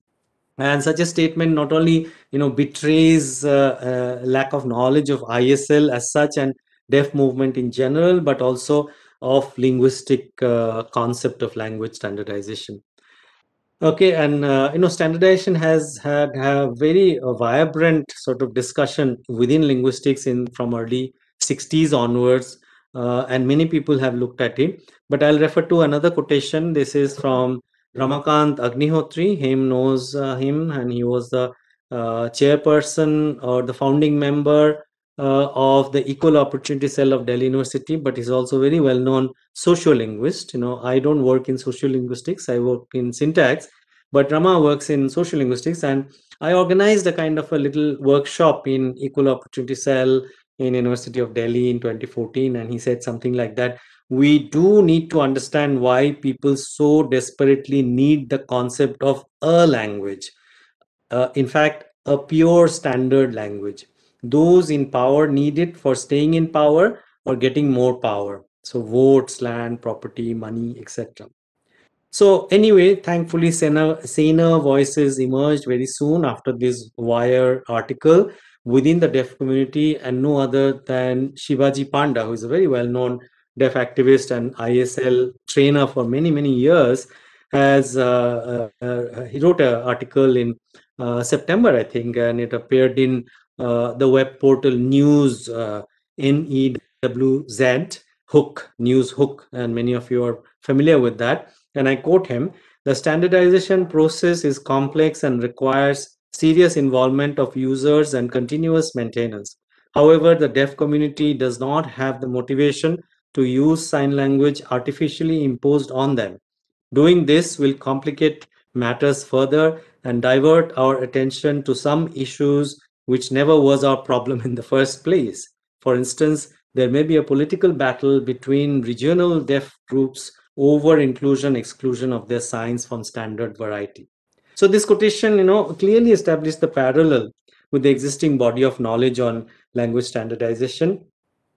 And such a statement not only you know betrays uh, uh, lack of knowledge of ISL as such and deaf movement in general, but also of linguistic uh, concept of language standardization. Okay, and uh, you know, standardization has had a very uh, vibrant sort of discussion within linguistics in from early 60s onwards, uh, and many people have looked at it. But I'll refer to another quotation. This is from Ramakant Agnihotri. Him knows uh, him, and he was the uh, chairperson or the founding member uh, of the equal opportunity cell of Delhi University, but he's also very well known sociolinguist. You know, I don't work in sociolinguistics; I work in syntax, but Rama works in sociolinguistics, and I organized a kind of a little workshop in equal opportunity cell in University of Delhi in 2014, and he said something like that. We do need to understand why people so desperately need the concept of a language. Uh, in fact, a pure standard language those in power need it for staying in power or getting more power. So votes, land, property, money, etc. So anyway, thankfully, saner, voices emerged very soon after this Wire article within the deaf community and no other than Shivaji Panda, who is a very well-known deaf activist and ISL trainer for many, many years, has uh, uh, uh, he wrote an article in uh, September, I think, and it appeared in uh, the web portal news uh, NEWZ hook, news hook, and many of you are familiar with that. And I quote him the standardization process is complex and requires serious involvement of users and continuous maintenance. However, the deaf community does not have the motivation to use sign language artificially imposed on them. Doing this will complicate matters further and divert our attention to some issues which never was our problem in the first place. For instance, there may be a political battle between regional deaf groups over inclusion exclusion of their signs from standard variety. So this quotation, you know, clearly established the parallel with the existing body of knowledge on language standardization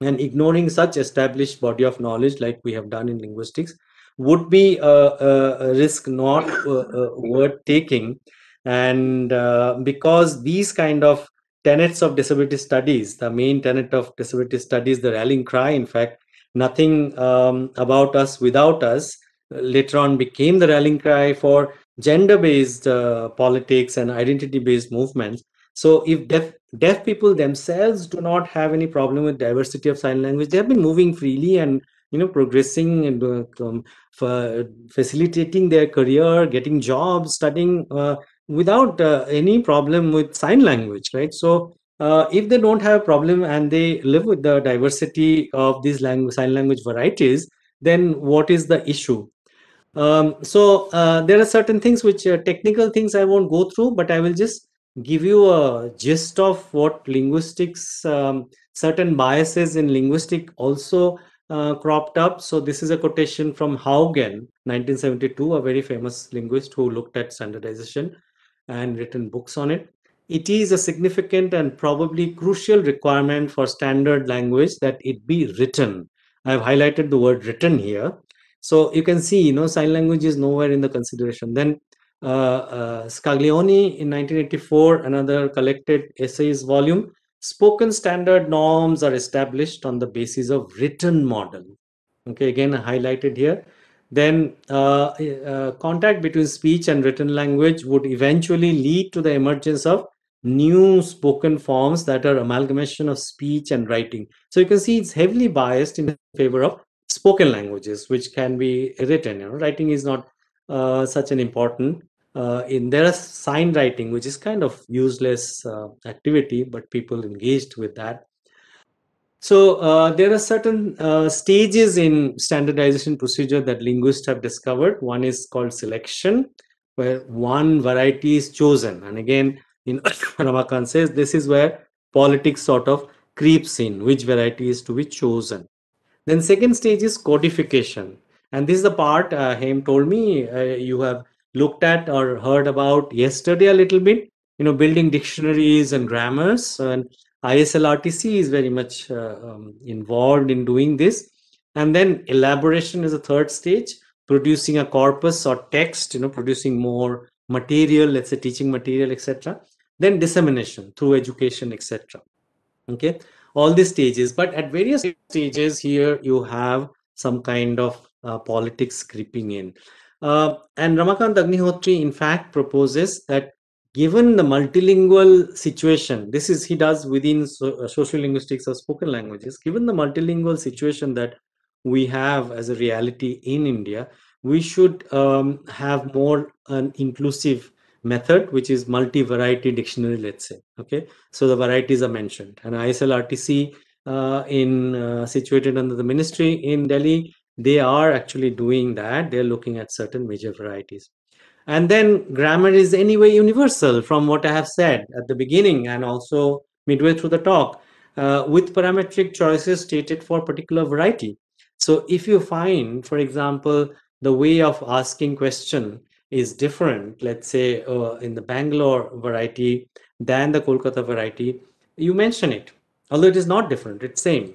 and ignoring such established body of knowledge like we have done in linguistics would be a, a risk not uh, worth taking and uh, because these kind of tenets of disability studies, the main tenet of disability studies, the rallying cry, in fact, nothing um, about us without us, later on became the rallying cry for gender based uh, politics and identity based movements. So, if deaf, deaf people themselves do not have any problem with diversity of sign language, they have been moving freely and you know progressing and uh, um, facilitating their career, getting jobs, studying uh, without uh, any problem with sign language, right? So uh, if they don't have a problem and they live with the diversity of these language, sign language varieties, then what is the issue? Um, so uh, there are certain things which uh, technical things I won't go through, but I will just give you a gist of what linguistics, um, certain biases in linguistic also uh, cropped up. So this is a quotation from Haugen, 1972, a very famous linguist who looked at standardization and written books on it. It is a significant and probably crucial requirement for standard language that it be written. I've highlighted the word written here. So you can see, you know, sign language is nowhere in the consideration. Then uh, uh, Scaglioni in 1984, another collected essays volume, spoken standard norms are established on the basis of written model. Okay, again highlighted here then uh, uh, contact between speech and written language would eventually lead to the emergence of new spoken forms that are amalgamation of speech and writing. So you can see it's heavily biased in favor of spoken languages, which can be written. You know, writing is not uh, such an important. Uh, in there is sign writing, which is kind of useless uh, activity, but people engaged with that. So uh, there are certain uh, stages in standardization procedure that linguists have discovered. One is called selection, where one variety is chosen. And again, in Ramakant says this is where politics sort of creeps in, which variety is to be chosen. Then second stage is codification. And this is the part uh, Haim told me uh, you have looked at or heard about yesterday a little bit, you know, building dictionaries and grammars and ISLRTC is very much uh, um, involved in doing this. And then elaboration is a third stage, producing a corpus or text, you know, producing more material, let's say teaching material, etc. Then dissemination through education, etc. Okay, all these stages. But at various stages here, you have some kind of uh, politics creeping in. Uh, and Ramakant Agnihotri, in fact, proposes that given the multilingual situation this is he does within so, uh, social linguistics of spoken languages given the multilingual situation that we have as a reality in india we should um, have more an inclusive method which is multi-variety dictionary let's say okay so the varieties are mentioned and islrtc uh, in uh, situated under the ministry in delhi they are actually doing that they're looking at certain major varieties and then grammar is anyway universal from what I have said at the beginning and also midway through the talk uh, with parametric choices stated for particular variety. So if you find, for example, the way of asking question is different, let's say uh, in the Bangalore variety than the Kolkata variety, you mention it, although it is not different, it's same.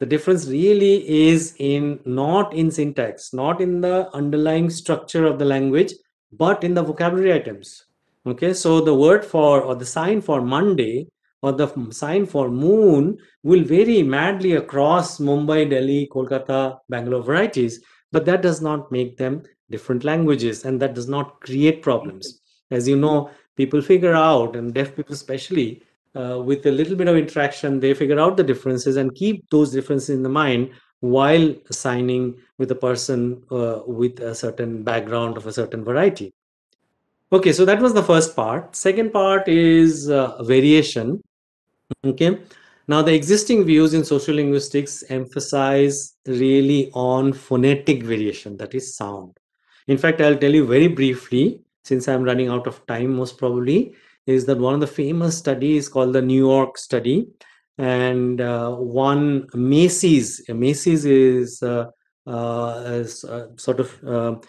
The difference really is in not in syntax, not in the underlying structure of the language, but in the vocabulary items. Okay, so the word for or the sign for Monday or the sign for moon will vary madly across Mumbai, Delhi, Kolkata, Bangalore varieties, but that does not make them different languages and that does not create problems. As you know, people figure out, and deaf people especially, uh, with a little bit of interaction, they figure out the differences and keep those differences in the mind while signing with a person uh, with a certain background of a certain variety. Okay, so that was the first part. Second part is uh, variation. Okay, now the existing views in sociolinguistics emphasize really on phonetic variation, that is sound. In fact, I'll tell you very briefly, since I'm running out of time most probably, is that one of the famous studies called the New York study, and uh, one Macy's. Uh, Macy's is, uh, uh, is sort of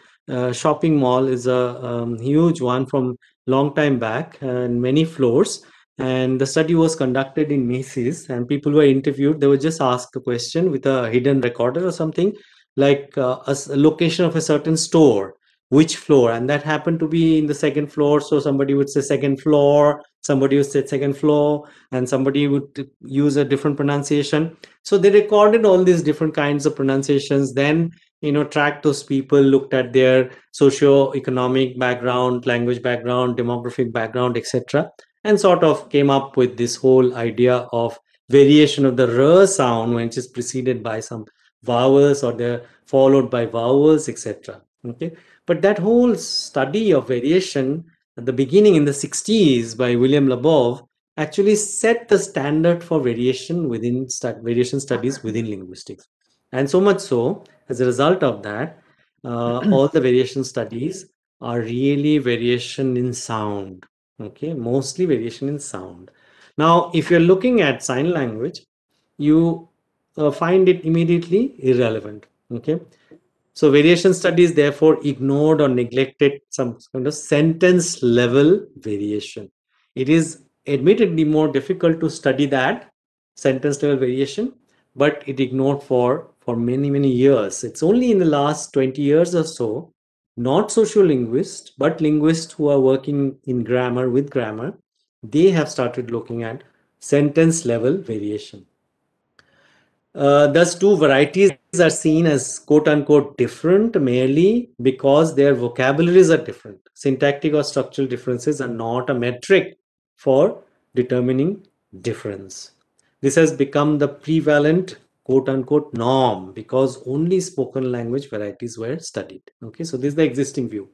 shopping mall is a um, huge one from long time back and many floors. And the study was conducted in Macy's, and people were interviewed. They were just asked a question with a hidden recorder or something like a location of a certain store which floor and that happened to be in the second floor so somebody would say second floor somebody would say second floor and somebody would use a different pronunciation so they recorded all these different kinds of pronunciations then you know tracked those people looked at their socio-economic background language background demographic background etc and sort of came up with this whole idea of variation of the r sound when it is preceded by some vowels or they're followed by vowels etc okay but that whole study of variation at the beginning in the 60s by William Labov actually set the standard for variation within variation studies uh-huh. within linguistics. And so much so, as a result of that, uh, all the variation studies are really variation in sound. Okay, mostly variation in sound. Now, if you're looking at sign language, you uh, find it immediately irrelevant. Okay, so variation studies therefore ignored or neglected some kind of sentence level variation. It is admittedly more difficult to study that sentence level variation, but it ignored for, for many, many years. It's only in the last 20 years or so, not sociolinguists, but linguists who are working in grammar with grammar, they have started looking at sentence level variation. Uh, thus, two varieties are seen as quote unquote different merely because their vocabularies are different. Syntactic or structural differences are not a metric for determining difference. This has become the prevalent quote unquote norm because only spoken language varieties were studied. Okay, so this is the existing view.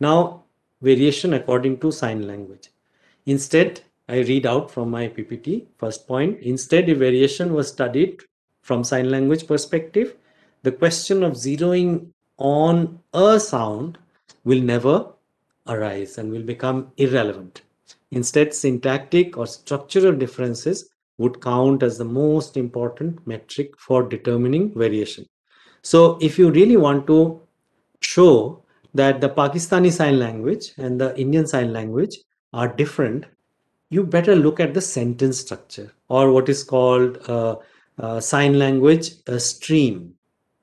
Now, variation according to sign language. Instead, I read out from my PPT. First point, instead, a variation was studied from sign language perspective, the question of zeroing on a sound will never arise and will become irrelevant. Instead, syntactic or structural differences would count as the most important metric for determining variation. So, if you really want to show that the Pakistani sign language and the Indian sign language are different, you better look at the sentence structure or what is called uh, uh, sign language stream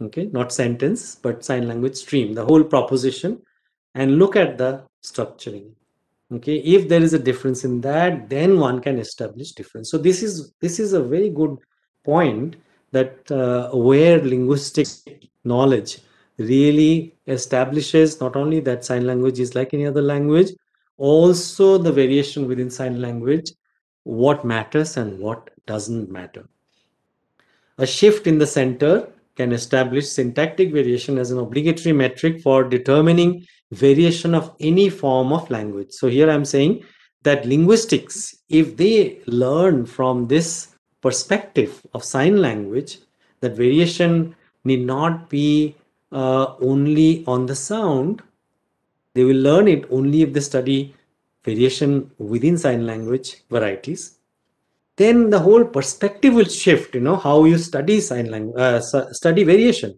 okay not sentence but sign language stream the whole proposition and look at the structuring okay if there is a difference in that then one can establish difference so this is this is a very good point that uh, where linguistic knowledge really establishes not only that sign language is like any other language also the variation within sign language what matters and what doesn't matter a shift in the center can establish syntactic variation as an obligatory metric for determining variation of any form of language. So here I'm saying that linguistics, if they learn from this perspective of sign language, that variation need not be uh, only on the sound. They will learn it only if they study variation within sign language varieties then the whole perspective will shift you know how you study sign language uh, study variation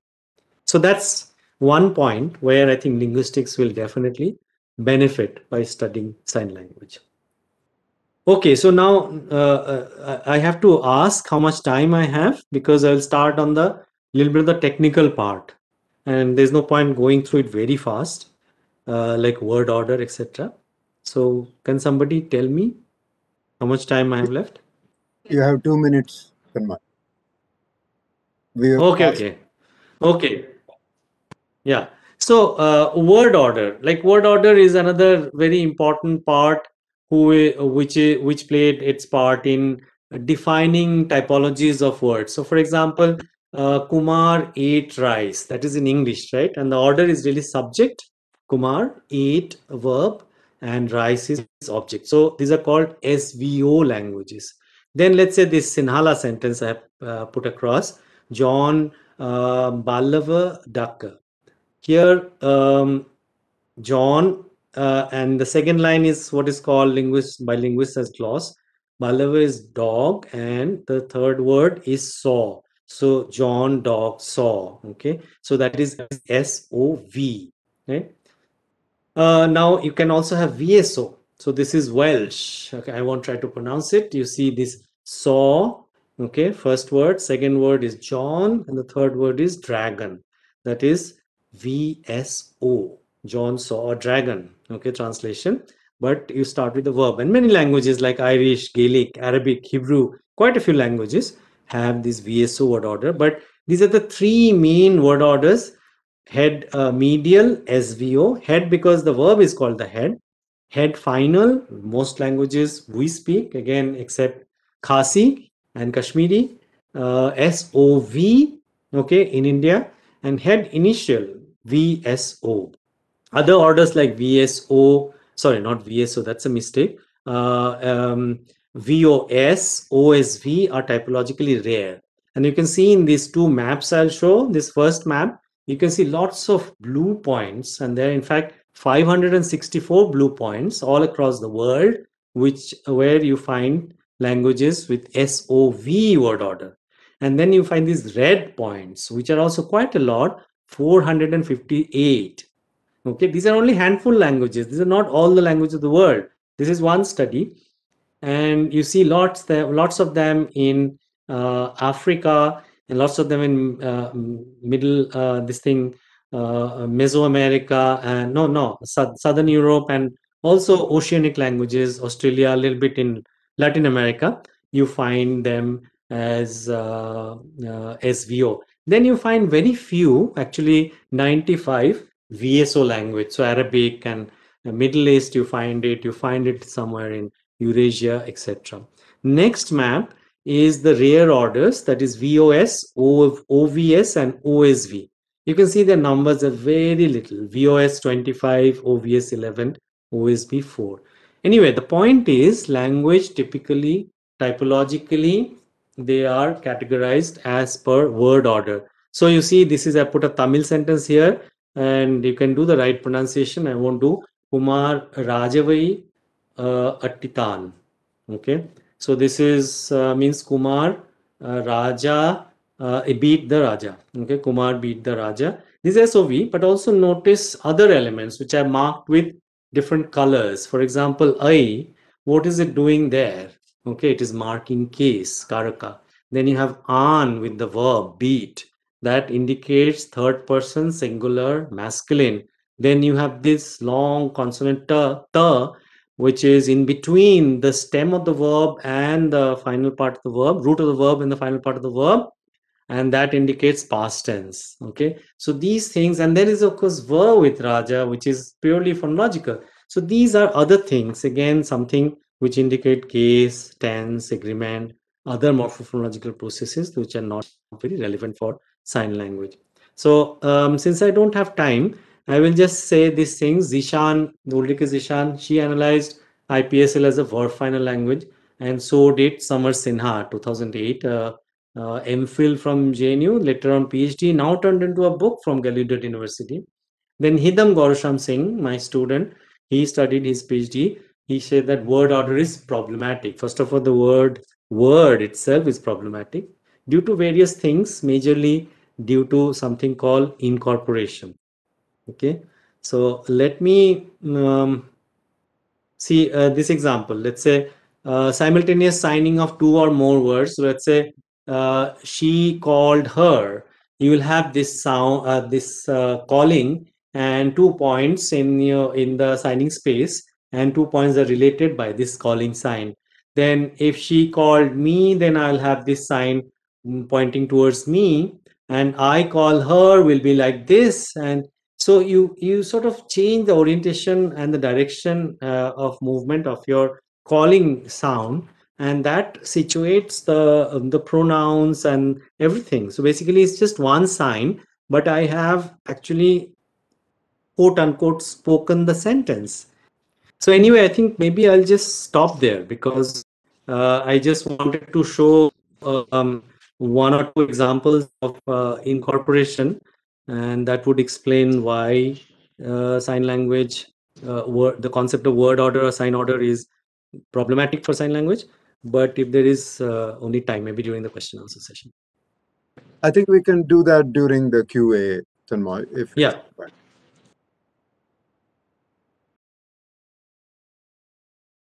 so that's one point where i think linguistics will definitely benefit by studying sign language okay so now uh, uh, i have to ask how much time i have because i'll start on the little bit of the technical part and there's no point going through it very fast uh, like word order etc so can somebody tell me how much time i have left you have two minutes, Kumar. Okay, asked. okay, okay. Yeah. So uh, word order, like word order, is another very important part, who which which played its part in defining typologies of words. So, for example, uh, Kumar ate rice. That is in English, right? And the order is really subject, Kumar ate verb, and rice is object. So these are called SVO languages. Then let's say this Sinhala sentence I have uh, put across John uh, Ballava Dakka. Here, um, John, uh, and the second line is what is called linguist by linguists as gloss. Balava is dog, and the third word is saw. So John dog saw. Okay, so that is S O V. Right. Uh, now you can also have VSO. So this is Welsh. Okay, I won't try to pronounce it. You see this saw. Okay, first word, second word is John, and the third word is dragon. That is V S O. John saw a dragon. Okay, translation. But you start with the verb. And many languages like Irish, Gaelic, Arabic, Hebrew, quite a few languages have this VSO word order. But these are the three main word orders head uh, medial SVO, head because the verb is called the head, head final most languages we speak again except khasi and kashmiri uh, sov okay in india and head initial vso other orders like vso sorry not vso that's a mistake uh, um, osv are typologically rare and you can see in these two maps i'll show this first map you can see lots of blue points and they're in fact 564 blue points all across the world, which where you find languages with SOV word order. And then you find these red points, which are also quite a lot, 458. Okay, these are only handful languages. These are not all the languages of the world. This is one study, and you see lots there, lots of them in uh, Africa, and lots of them in uh, middle uh, this thing uh, Mesoamerica and no, no, Southern Europe and also oceanic languages, Australia, a little bit in Latin America, you find them as uh, uh, SVO. Then you find very few, actually 95 VSO language, so Arabic and Middle East, you find it, you find it somewhere in Eurasia, etc. Next map is the rare orders, that is VOS, OVS, and OSV. You can see the numbers are very little, VOS 25, OVS 11, OSB 4. Anyway, the point is language typically, typologically, they are categorized as per word order. So you see, this is, I put a Tamil sentence here and you can do the right pronunciation. I won't do Kumar Rajavai uh, Attitan. Okay. So this is uh, means Kumar uh, Raja uh, beat the Raja. Okay, Kumar beat the Raja. This is SOV, but also notice other elements which are marked with different colors. For example, I, what is it doing there? Okay, it is marking case, karaka. Then you have an with the verb beat that indicates third person singular masculine. Then you have this long consonant ta, ta which is in between the stem of the verb and the final part of the verb, root of the verb and the final part of the verb and that indicates past tense okay so these things and there is of course were with raja which is purely phonological so these are other things again something which indicate case tense agreement other morphophonological processes which are not very relevant for sign language so um, since i don't have time i will just say these things zishan ulrike zishan she analyzed ipsl as a verb final language and so did Samar sinha 2008 uh, uh, MPhil from JNU, later on PhD, now turned into a book from Gallaudet University. Then Hidam Gaurusham Singh, my student, he studied his PhD. He said that word order is problematic. First of all, the word word itself is problematic due to various things, majorly due to something called incorporation. Okay, so let me um, see uh, this example. Let's say uh, simultaneous signing of two or more words. So let's say uh, she called her you will have this sound uh, this uh, calling and two points in your in the signing space and two points are related by this calling sign then if she called me then i'll have this sign mm, pointing towards me and i call her will be like this and so you you sort of change the orientation and the direction uh, of movement of your calling sound and that situates the um, the pronouns and everything so basically it's just one sign but i have actually quote unquote spoken the sentence so anyway i think maybe i'll just stop there because uh, i just wanted to show uh, um, one or two examples of uh, incorporation and that would explain why uh, sign language uh, word, the concept of word order or sign order is problematic for sign language but if there is uh, only time maybe during the question answer session i think we can do that during the qa tanmoy if yeah